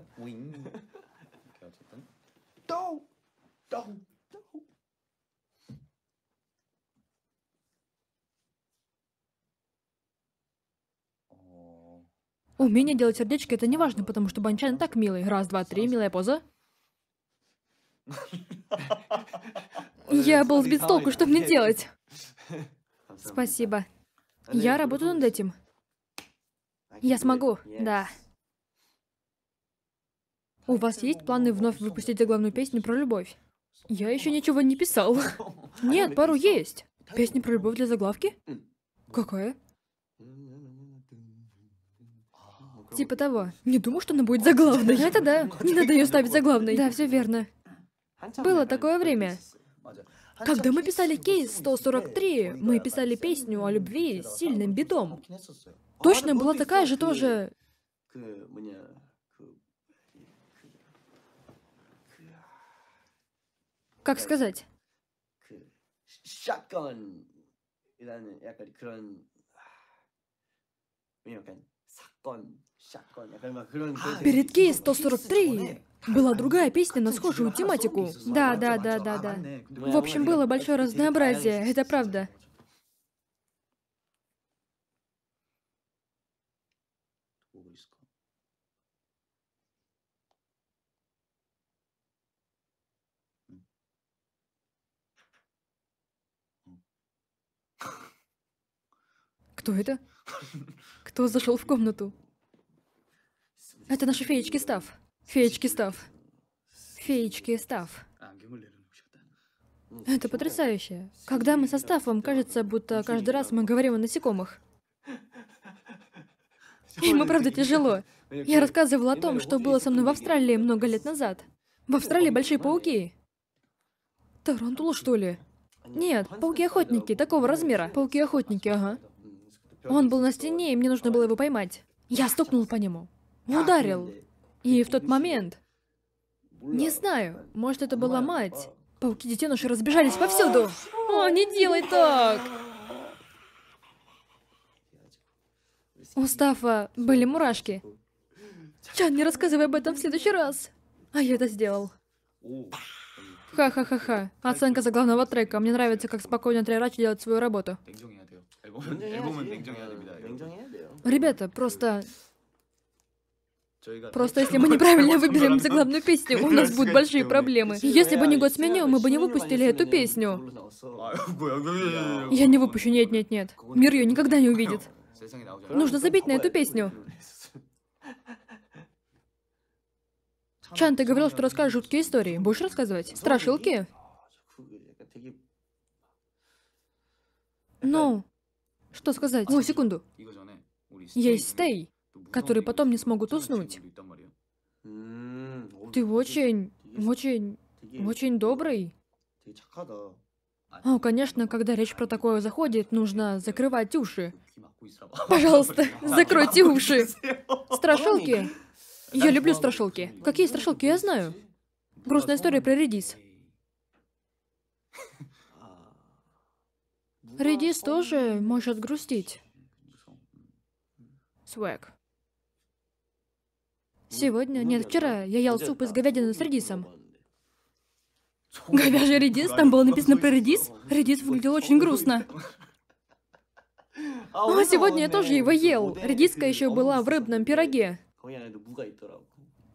Умение делать сердечки это не важно, потому что Банчан так милый. Раз, два, три, милая поза. Я был сбит с толку, что мне делать? Спасибо. Я работаю над этим. Я смогу, да. У вас есть планы вновь выпустить заглавную песню про любовь? Я еще ничего не писал. Нет, пару есть. Песня про любовь для заглавки? Какая? Типа того. Не думаю, что она будет заглавной. Это да. Не надо ее ставить заглавной. Да, все верно. Было такое время. Когда мы писали кейс 143, мы писали песню о любви с сильным битом. Точно была такая же тоже... Как сказать? А, перед кейс 143 была другая песня на схожую тематику. Да, да, да, да, да. В общем, было большое разнообразие, это правда. Кто это? Кто зашел в комнату? Это наши феечки Став. Феечки став. Феечки став. Это потрясающе. Когда мы со Ставом, кажется, будто каждый раз мы говорим о насекомых. Им правда тяжело. Я рассказывала о том, что было со мной в Австралии много лет назад. В Австралии большие пауки. Тарантула, что ли? Нет, пауки-охотники, такого размера. Пауки-охотники, ага. Он был на стене, и мне нужно было его поймать. Я стукнул по нему. Ударил. И в тот момент... Не знаю, может, это была мать. Пауки-детеныши разбежались повсюду. О, не делай так! У Стафа были мурашки. Чан, не рассказывай об этом в следующий раз. А я это сделал. Ха-ха-ха-ха. Оценка за главного трека. Мне нравится, как спокойно Трирач делает свою работу. Ребята, просто Просто если мы неправильно выберем заглавную песню, у нас будут большие проблемы. Если бы не год сменил, мы бы не выпустили эту песню. Я не выпущу, нет, нет, нет. Мир ее никогда не увидит. Нужно забить на эту песню. Чан, ты говорил, что расскажешь жуткие истории. Будешь рассказывать? Страшилки? Ну, что сказать? О, секунду. Есть стей которые потом не смогут уснуть. Ты очень, очень, очень добрый. О, конечно, когда речь про такое заходит, нужно закрывать уши. Пожалуйста, закройте уши. Страшилки. Я люблю страшилки. Какие страшилки, я знаю. Грустная история про Редис. Редис тоже может грустить. Свэг. Сегодня? Ну, нет, вчера я ел суп из говядины с редисом. Говяжий редис? Там было написано про редис? Редис выглядел очень грустно. А, а сегодня я тоже его ел. Редиска еще была в рыбном пироге.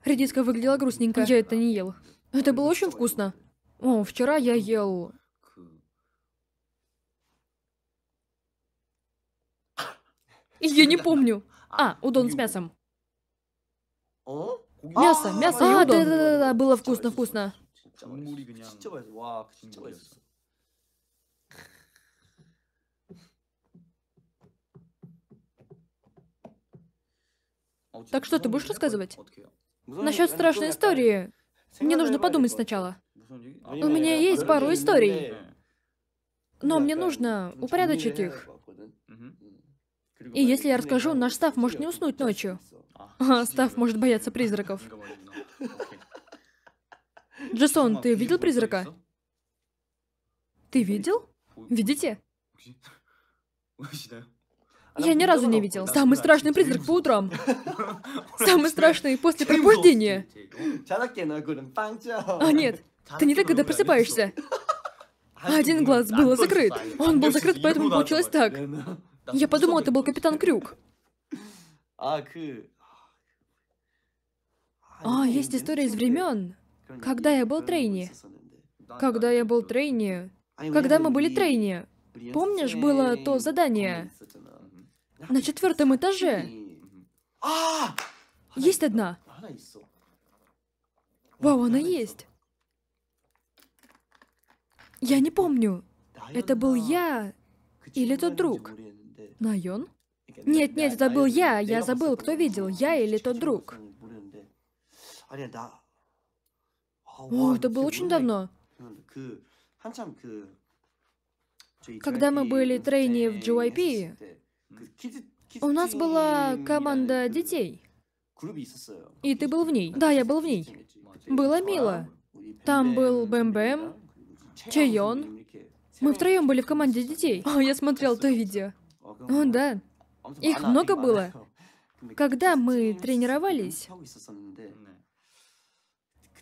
Редиска выглядела грустненько. Я это не ел. Это было ну очень вкусно. О, вчера я ну, ел... Э. Я не помню. А, удон с мясом мясо, мясо и удон. Да-да-да, было вкусно-вкусно. А так что ты будешь рассказывать? Насчет страшной истории. Мне нужно подумать сначала. У меня есть пару историй. Но мне нужно упорядочить их. И если я расскажу, наш став может не уснуть ночью. Став может бояться призраков. Джасон, ты видел призрака? Ты видел? Видите? Я ни разу не видел. Самый страшный призрак по утрам. Самый страшный после пробуждения. А нет, ты не так, когда просыпаешься. Один глаз был закрыт. Он был закрыт, поэтому получилось так. Я подумал, это был капитан Крюк. О, а, есть история из времен, когда я был трейни. Когда я был трейни. Когда мы были трейни. Помнишь, было то задание? На четвертом этаже. А! Есть одна. Вау, она есть. Я не помню, это был я или тот друг. Найон? Нет, нет, это был я. Я забыл, кто видел, я или тот друг. О, это было очень давно. Когда мы были трейни в JYP, у нас была команда детей. И ты был в ней. Да, я был в ней. Было мило. Там был Бэм Бэм, Чайон. Мы втроем были в команде детей. О, я смотрел то видео. О, да. Их много было. Когда мы тренировались,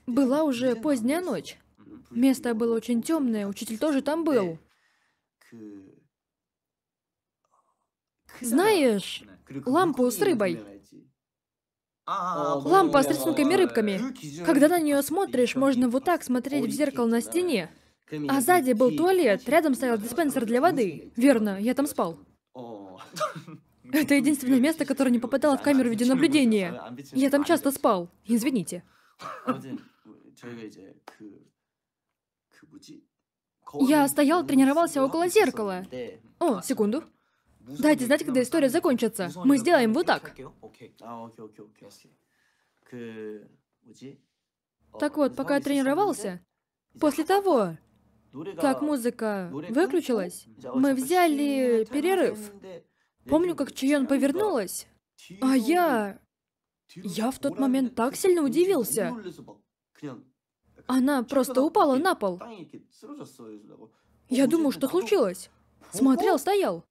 была уже поздняя ночь. Место было очень темное, учитель тоже там был. Знаешь, лампу с рыбой. Лампа с рисунками рыбками. Когда на нее смотришь, можно вот так смотреть в зеркало на стене. А сзади был туалет, рядом стоял диспенсер для воды. Верно, я там спал. Это единственное место, которое не попадало в камеру видеонаблюдения. Я там часто спал. Извините. Я стоял, тренировался около зеркала. О, секунду. Дайте знать, когда история закончится. Мы сделаем вот так. Так вот, пока я тренировался, после того, как музыка выключилась, мы взяли перерыв. Помню, как Чион повернулась, а я... Я в тот момент так сильно удивился. Она типа просто упала на пол. Я думаю, что случилось. Смотрел, стоял.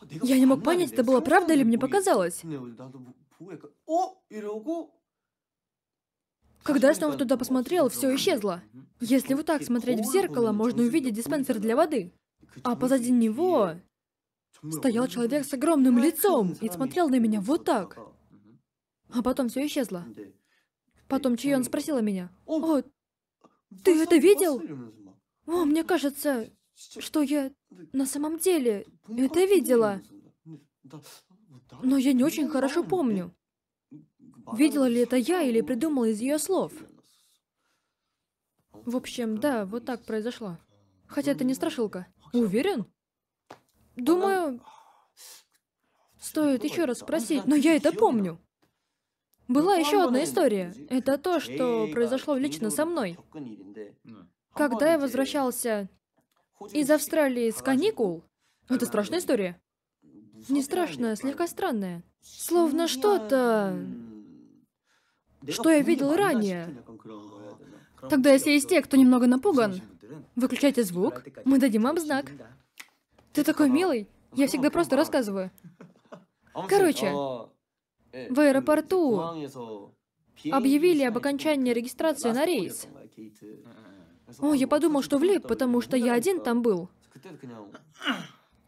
А, я не мог понять, это было правда или мне показалось. Когда я снова туда посмотрел, все исчезло. Если вот так смотреть в зеркало, можно увидеть диспенсер для воды. А позади него стоял человек с огромным лицом и смотрел на меня вот так. А потом все исчезло. Потом Чион спросила меня, «О, ты это видел?» «О, мне кажется, что я на самом деле ну это видела. Но я не ну, очень хорошо помню, ну, видела ли это я или придумала из ее слов. В общем, да, вот так произошло. Хотя это не страшилка. Уверен? Думаю, стоит еще раз спросить, но я это помню. Была ну, еще одна история. Это то, что произошло лично со мной. Ну, Когда я возвращался из Австралии с каникул, это страшная история. Не страшная, слегка странная. Словно ну, что-то, что я видел ранее. Э, Тогда если есть те, кто немного напуган, выключайте звук, мы дадим вам знак. Ты такой милый, я всегда просто рассказываю. А Короче, а, в аэропорту объявили об окончании регистрации на рейс. М-м-м. О, я подумал, что влип, потому что я один там был.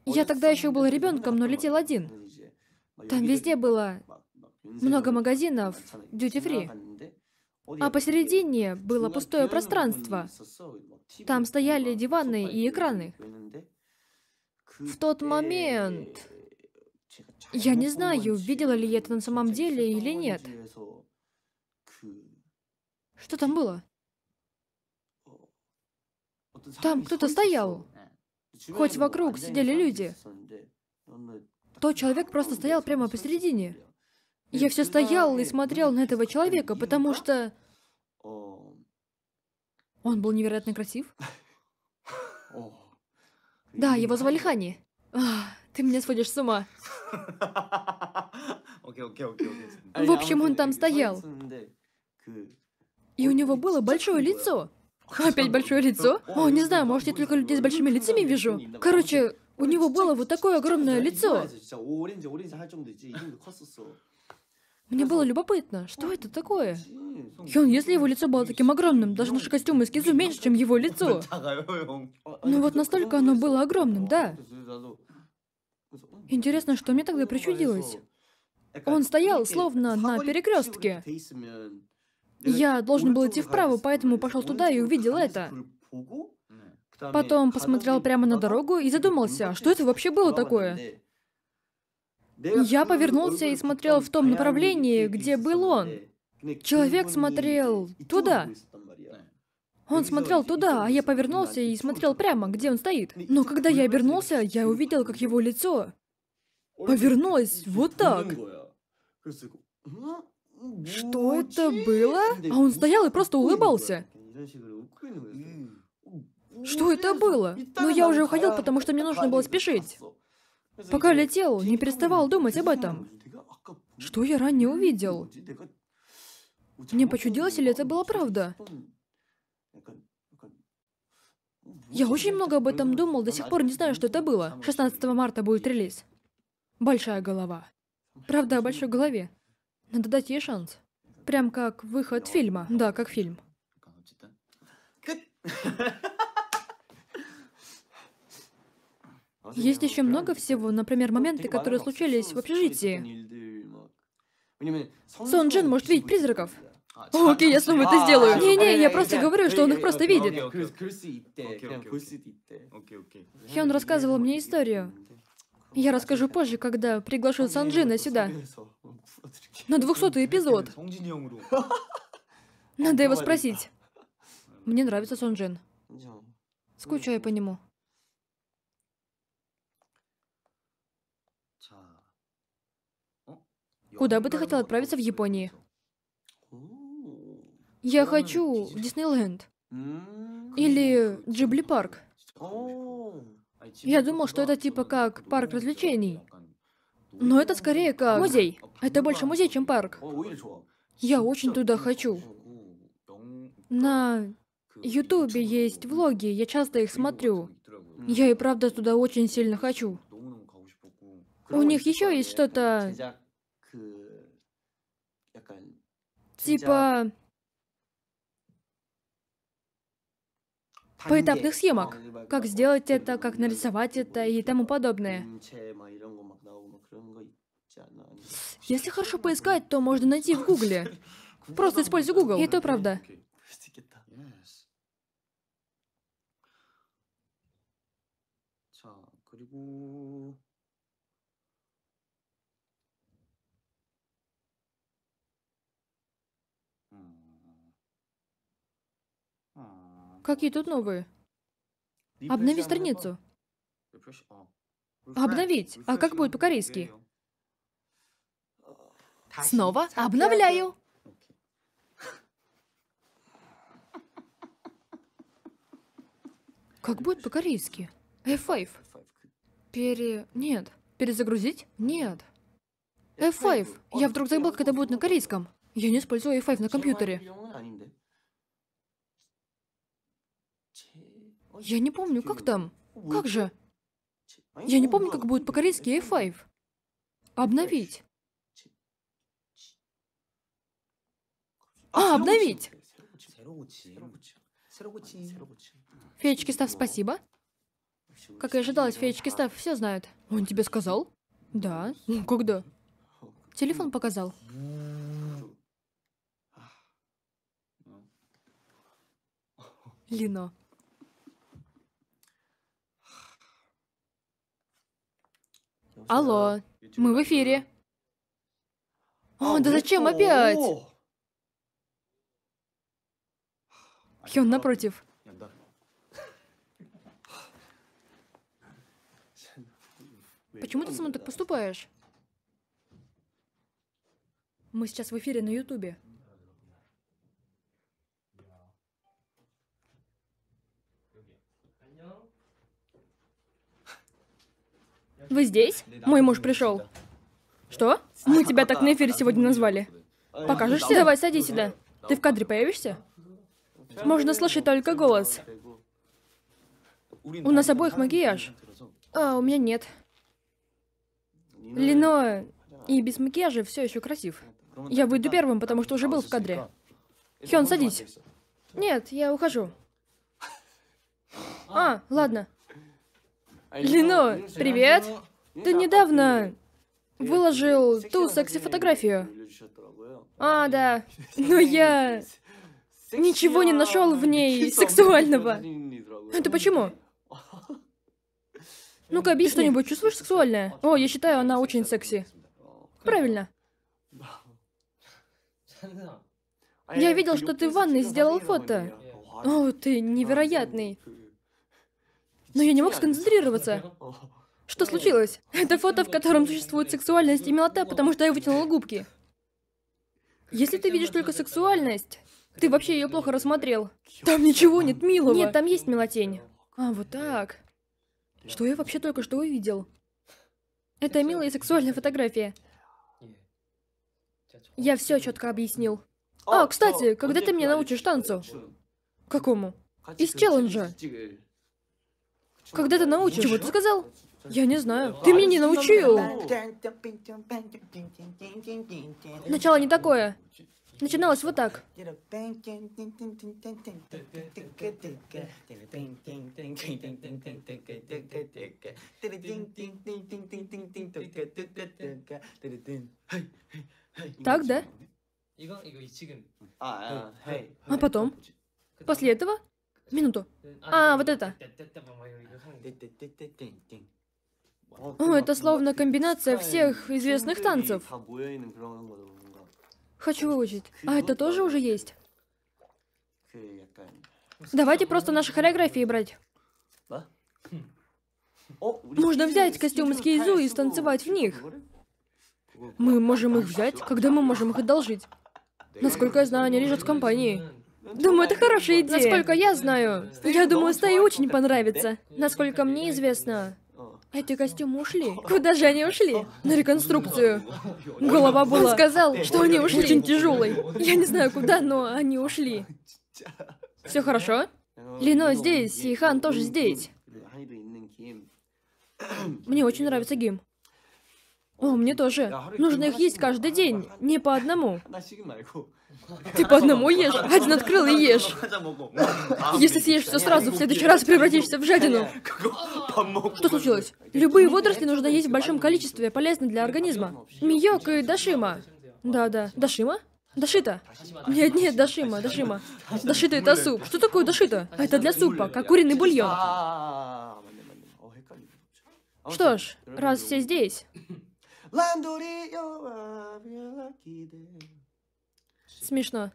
Я тогда еще был ребенком, но летел один. Там везде было много магазинов, дьюти-фри. А посередине было пустое пространство. Там стояли диваны и экраны. В тот момент я не знаю, видела ли я это на самом деле или нет. Что там было? Там кто-то стоял. Хоть вокруг сидели люди. Тот человек просто стоял прямо посередине. Я все стоял и смотрел на этого человека, потому что... Он был невероятно красив. Да, его звали Хани. Ах. Ты меня сводишь с ума. А В общем, он там стоял. И у него было большое лицо. Опять большое лицо? О, не знаю, может, я только людей с большими ну, лицами вижу. Короче, у него было вот такое огромное лицо. Мне было любопытно, что это такое? Ну, Хён, если его лицо было ну, таким огромным, даже наши костюмы из кизу меньше, чем его лицо. А, а, ну вот настолько оно было огромным, да. Интересно, что мне тогда причудилось? Он стоял словно на перекрестке. Я должен был идти вправо, поэтому пошел туда и увидел это. Потом посмотрел прямо на дорогу и задумался, что это вообще было такое. Я повернулся и смотрел в том направлении, где был он. Человек смотрел туда. Он смотрел туда, а я повернулся и смотрел прямо, где он стоит. Но когда я обернулся, я увидел, как его лицо повернулось вот так. Что это было? А он стоял и просто улыбался. Что это было? Но ну, я уже уходил, потому что мне нужно было спешить. Пока летел, не переставал думать об этом. Что я ранее увидел? Мне почудилось, или это была правда? Я очень много об этом думал, до сих пор не знаю, что это было. 16 марта будет релиз. Большая голова. Правда, о большой голове. Надо дать ей шанс. Прям как выход фильма. Да, как фильм. Есть еще много всего, например, моменты, которые случились в общежитии. Сон Джин может видеть призраков. О, а, типа, окей, я снова это сделаю. А, Не-не, я просто говорю, что он их просто видит. Хён рассказывал мне историю. Я расскажу позже, когда приглашу Санджина сюда. На 200 эпизод. Надо его спросить. Мне нравится Сонджин. Скучаю по нему. Куда бы ты хотел отправиться в Японии? Я хочу в Диснейленд. Или Джибли парк. А я думал, что это типа как парк развлечений. Но это скорее как... Музей. Это больше музей, чем парк. Я очень туда хочу. На Ютубе есть влоги, я часто их смотрю. Я и правда туда очень сильно хочу. У них еще есть что-то... Э, типа... поэтапных съемок. Как сделать это, как нарисовать это и тому подобное. Если хорошо поискать, то можно найти в Гугле. Просто используй Google. И это правда. 그리고 Какие тут новые? Обнови страницу. Обновить. А как будет по-корейски? Снова обновляю. Как будет по-корейски? F5. Пере... Нет. Перезагрузить? Нет. F5. Я вдруг забыл, как это будет на корейском. Я не использую F5 на компьютере. Я не помню, как там? Как же? Я не помню, как будет по-корейски A5. Обновить. А, обновить! Феечки Став, спасибо. Как и ожидалось, феечки Став все знают. Он тебе сказал? Да. Ну, когда? Телефон показал. Лино. Алло, мы в эфире. О, да зачем опять? Хён напротив. Почему ты со мной так поступаешь? Мы сейчас в эфире на Ютубе. Вы здесь? Мой муж пришел. Что? Мы тебя так на эфире сегодня назвали. Покажешься? Давай, садись сюда. Ты в кадре появишься? Можно слышать только голос. У нас обоих макияж. А, у меня нет. Лино и без макияжа все еще красив. Я выйду первым, потому что уже был в кадре. Хён, садись. Нет, я ухожу. А, ладно. А Лино, привет! Ну ты недавно выложил ту секси-фотографию. А, да. Но ну, я ничего не нашел в ней сексуального. Это почему? Ну-ка, объясни. Ты что-нибудь чувствуешь сексуальное? О, я считаю, она очень секси. Правильно. А я видел, что ты в ванной сделал фото. О, ты невероятный. Но я не мог сконцентрироваться. Что случилось? Это фото, в котором существует сексуальность и милота, потому что я вытянула губки. Если ты видишь только сексуальность, ты вообще ее плохо рассмотрел. Там ничего нет милого. Нет, там есть мелотень. А, вот так. Что я вообще только что увидел? Это милая сексуальная фотография. Я все четко объяснил. А, кстати, когда ты меня научишь танцу? Какому? Из челленджа. Когда ты научишь? Чего ты сказал? Я не знаю. Ты меня не научил. Начало не такое. Начиналось вот так. Так, да? А потом? После этого? Минуту. А, а вот это. О, это словно комбинация всех известных танцев. Хочу выучить. А это тоже уже есть? Давайте просто наши хореографии брать. Хм. Можно взять костюмы с Кейзу и станцевать в них. Мы можем их взять, когда мы можем их одолжить. Насколько я знаю, они лежат в компании. Думаю, это хорошая идея. Насколько я знаю, я думаю, Стаи очень понравится. Насколько мне известно, эти костюмы ушли. Куда же они ушли? На реконструкцию. Голова была. Он сказал, что они ушли. Очень тяжелый. Я не знаю куда, но они ушли. Все хорошо? Лино здесь, и Хан тоже здесь. Мне очень нравится Гим. О, мне тоже. Нужно их есть каждый день, не по одному. Ты по одному ешь, один открыл и ешь. Если съешь все сразу, в следующий раз превратишься в жадину. Что случилось? Любые водоросли нужно есть в большом количестве, полезны для организма. Миёк и Дашима. Да-да, Дашима? Дашита? Нет, нет, Дашима, Дашима. Дашита это суп. Что такое Дашита? Это для супа, как куриный бульон. Что ж, раз все здесь. Смешно.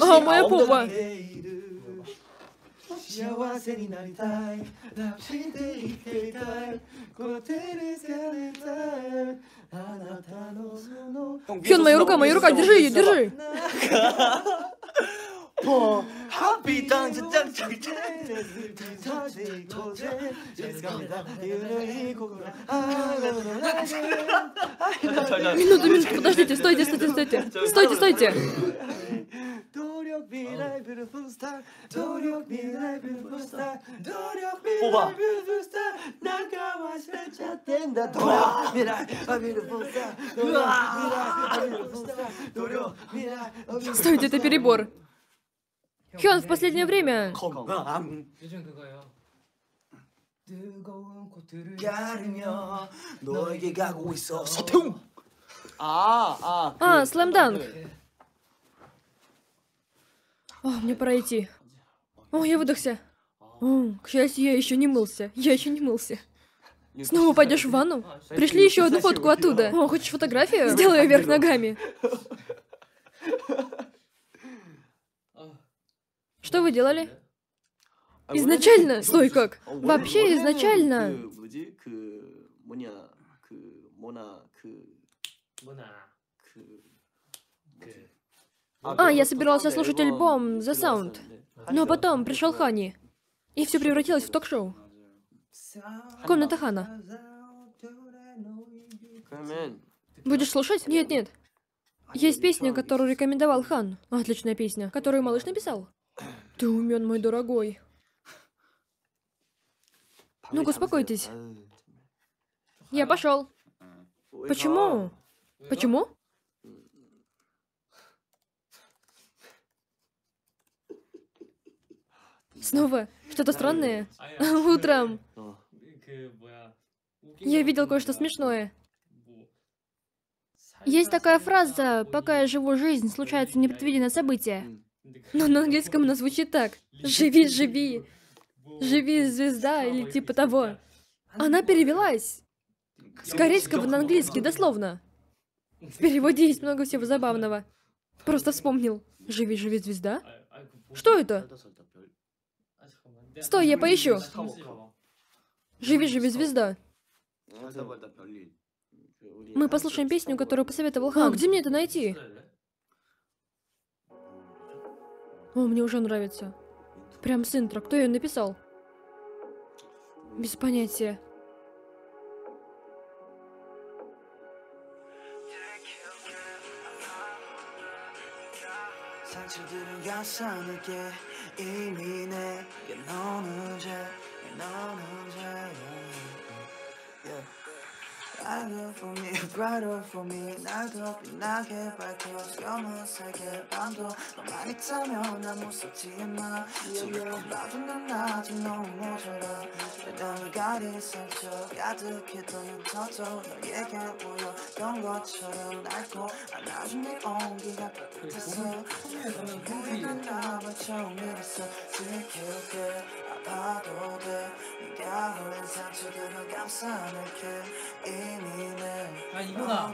О, моя а попа. 幸せになりたい抱きしめて生きていたいこの手につかれたいあなたのその Фен, моя рука, моя рука, держи ее, держи! 破。好比当着当着当当 Минуту, минуту, подождите, стойте, стойте, стойте. Стойте, стойте. Оба. Стойте, это перебор. Хён в последнее время... А, а, слэмданк. О, мне пора идти. О, я выдохся. О, к счастью, я еще не мылся. Я еще не мылся. Снова пойдешь в ванну? Пришли еще одну фотку оттуда. О, хочешь фотографию? Сделай ее вверх ногами. Что вы делали? А изначально? Стой, как? Вообще изначально... А, я собирался слушать альбом The Sound. Но потом пришел Хани. И все превратилось в ток-шоу. Комната Хана. Будешь слушать? Нет, нет. Есть песня, которую рекомендовал Хан. Отличная песня, которую малыш написал. Ты умен, мой дорогой. Ну-ка, успокойтесь. Я пошел. Почему? Почему? Снова что-то странное. А Утром. Я видел кое-что смешное. Есть такая фраза, пока я живу жизнь, случаются непредвиденные события. Но ну, на английском она звучит так. «Живи, живи! Живи, звезда!» или типа того. Она перевелась с корейского на английский, дословно. В переводе есть много всего забавного. Просто вспомнил. «Живи, живи, звезда?» Что это? Стой, я поищу. Живи, живи, звезда. Мы послушаем песню, которую посоветовал Хан. А, где мне это найти? О, мне уже нравится. Прям с интро. Кто ее написал? Без понятия. 상처들은 i a r d e r for me, brighter for me 날 더 빛나게 밝혀 수염을 살게 밤도 너만 있다면 난 무섭지 마 소리뿐 도난 아직 너무 모자라 내담을 가린 상처 가득했던 눈터져 너에게 보였던 것처럼 날고 안아준 네 온기가 따뜻했어 우리가 나와 처음 이뤘어 지켜게 파도들 네가 흘린 상처들을 감싸낼게 이미는 아 이거다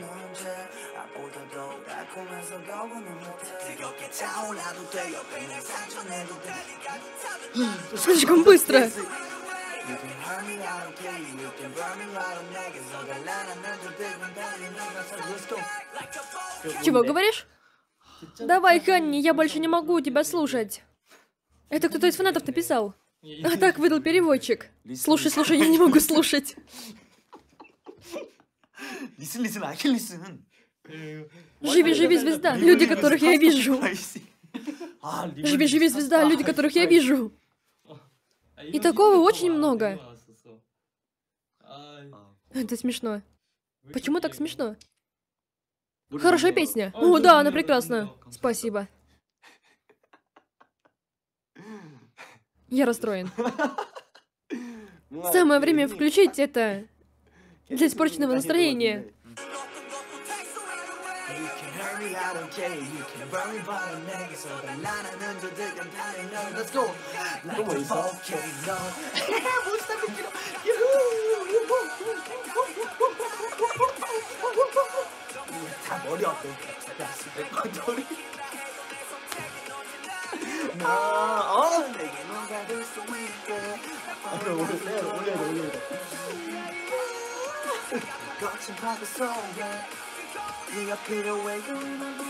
아보다도 달콤해서 거부는 못해 뜨겁게 차올라도 돼 옆에 내 상처 내도 돼 네가 괜찮은 Слишком быстро. You can hurt me, I don't care you. You can burn me while I'm naked. So the line I'm not the big one, but you know that's just go. Чего говоришь? Давай, Ханни, я больше не могу тебя слушать. Это кто-то из фанатов написал. А так выдал переводчик. Слушай, слушай, я не могу слушать. Живи, живи, звезда, люди, которых я вижу. А, живи, живи, звезда, люди, которых я вижу. А И такого очень много. А. Это смешно. Почему так смешно? Хорошая песня. О, да, она прекрасна. Спасибо. Я расстроен. Ну Самое время включить это для испорченного настроения. 다 머리 아까 올 올려야 돼 올려야 돼 네가 필요해 그만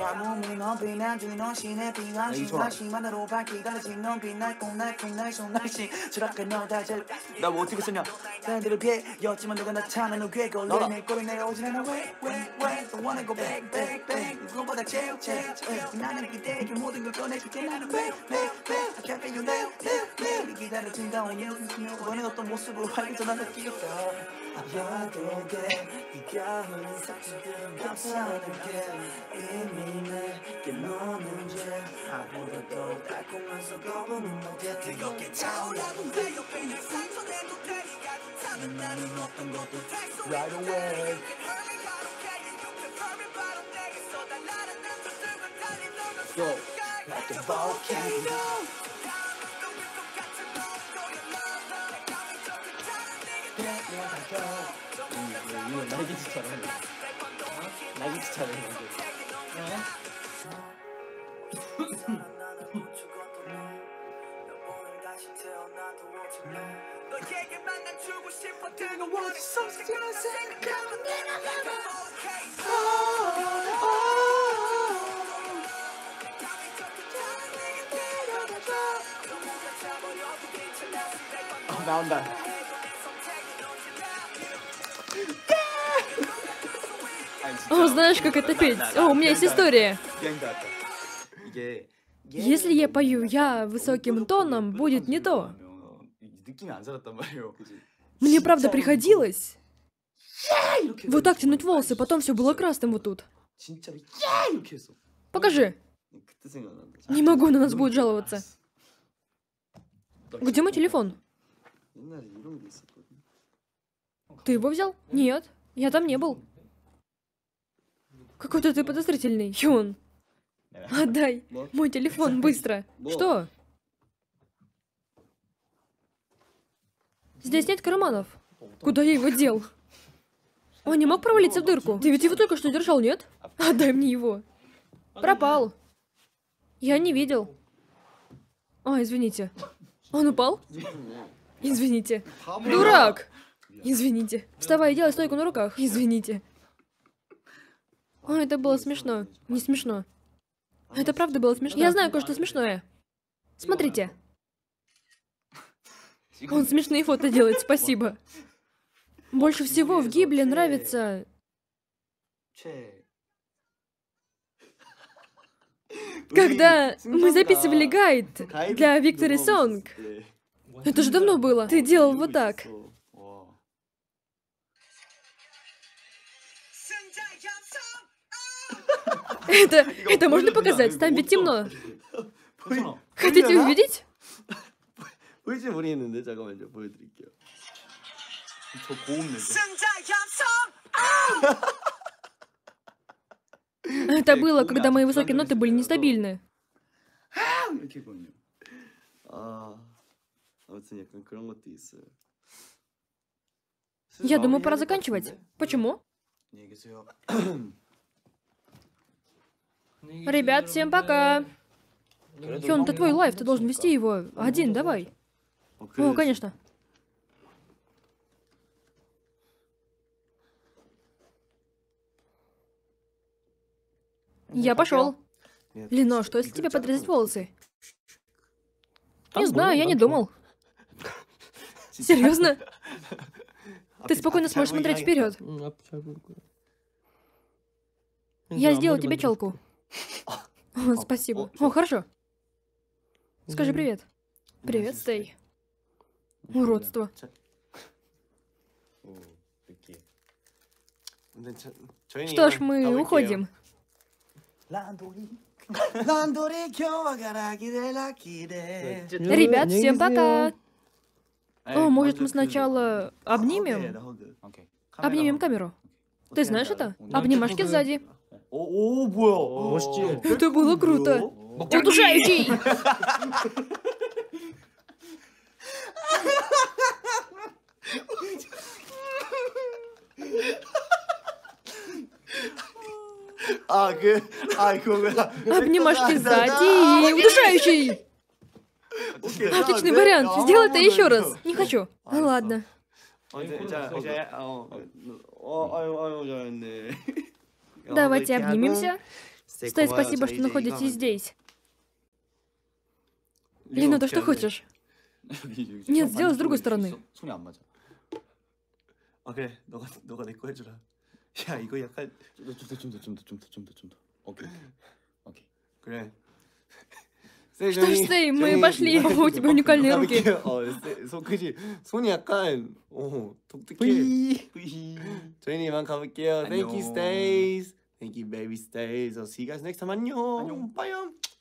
야 몸이 넌 빛나지 넌 신의 빛나지 날씨만으로 밝기 가르지 넌 빛날 콩날 콩날 손날씨 저렇게 너다 제나뭐 어떻게 쓰냐 사람들을 피해 였지만 누가 나타나는 괴고 내 꼬리 내려오지 않아 왜 왜왜 Don't wanna go back back back 누군보다 제일 제일 나는 기대게 모든 걸 꺼내줄게 나는 back back back I can't feel you now now now 기다려진다 오늘 이번엔 어떤 모습으로 활기 전환을 끼울까 아파도게 네가 흘린 상처들은 감싸는게 이민해 게 너는 죄 아무래도 달콤해서 겁은 못해 뜨겁게 차오라고 내 옆에 내 상처내도 돼 네가 좋다면 나는 어떤 것도 될수 right away Yo, like a volcano 그래 내가 갈게요 이거 날개짓처럼 어? 날개짓처럼 너에게만 난 주고 싶어 뜨거워질 지쳐라 는 생각하면 내가 가봐 나온다. О, знаешь, как это петь? О, у меня есть история. Если я пою «я» высоким тоном, будет не то. Мне правда приходилось вот так тянуть волосы, потом все было красным вот тут. Покажи. Не могу, на нас будет жаловаться. Где мой телефон? Ты его взял? Нет, я там не был. Какой-то ты подозрительный, Юн. Отдай мой телефон быстро. Что? Здесь нет карманов. Куда я его дел? Он не мог провалиться в дырку. Ты ведь его только что держал, нет? Отдай мне его. Пропал. Я не видел. А, извините. Он упал? Извините. Дурак! Извините. Вставай, делай стойку на руках. Извините. О, это было смешно. Не смешно. Это правда было смешно. Я знаю кое-что смешное. Смотрите. Он смешные фото делает, спасибо. Больше всего в Гибле нравится... Когда мы записывали гайд для Виктори Сонг. Это же давно было. Ты делал вот так. Это, это можно показать? Там ведь темно. Хотите увидеть? 의심 우리 했는데 잠깐만 요 보여드릴게요. 저 고음 Это было, когда мои высокие ноты были нестабильны. А, а я думаю, пора заканчивать. Почему? Ребят, всем пока. Хён, это твой лайф, ты должен вести его. Один, давай. О, конечно. Я пошел. Лино, ну а что если тебе подрезать волосы? Не знаю, я не думал. Серьезно? А ты спокойно сможешь смотреть вперед. Ну, а я сделаю тебе челку. Спасибо. О, хорошо. Скажи привет. Привет, Стей. Уродство. Что ж, мы уходим. Ребят, всем пока. О, может мы сначала обнимем? Обнимем камеру. Ты знаешь это? Обнимашки сзади. 오, 오 Это было круто. Удушающий! 아, 그, 아, Обнимашки сзади и удушающий! Отличный вариант. Сделай это еще раз. Не хочу. Ну ладно. Давайте обнимемся. Стоит спасибо, что находитесь здесь. Лина, ты что хочешь? Нет, сделай с другой стороны. Окей, что ж ты, мы пошли. О, у тебя уникальные руки. 그지 손이 약간 어 독특해. 저희는 가볼게요. Thank you, stays. Thank you, baby, stays. I'll see you guys next time. 안녕. 안녕. Bye.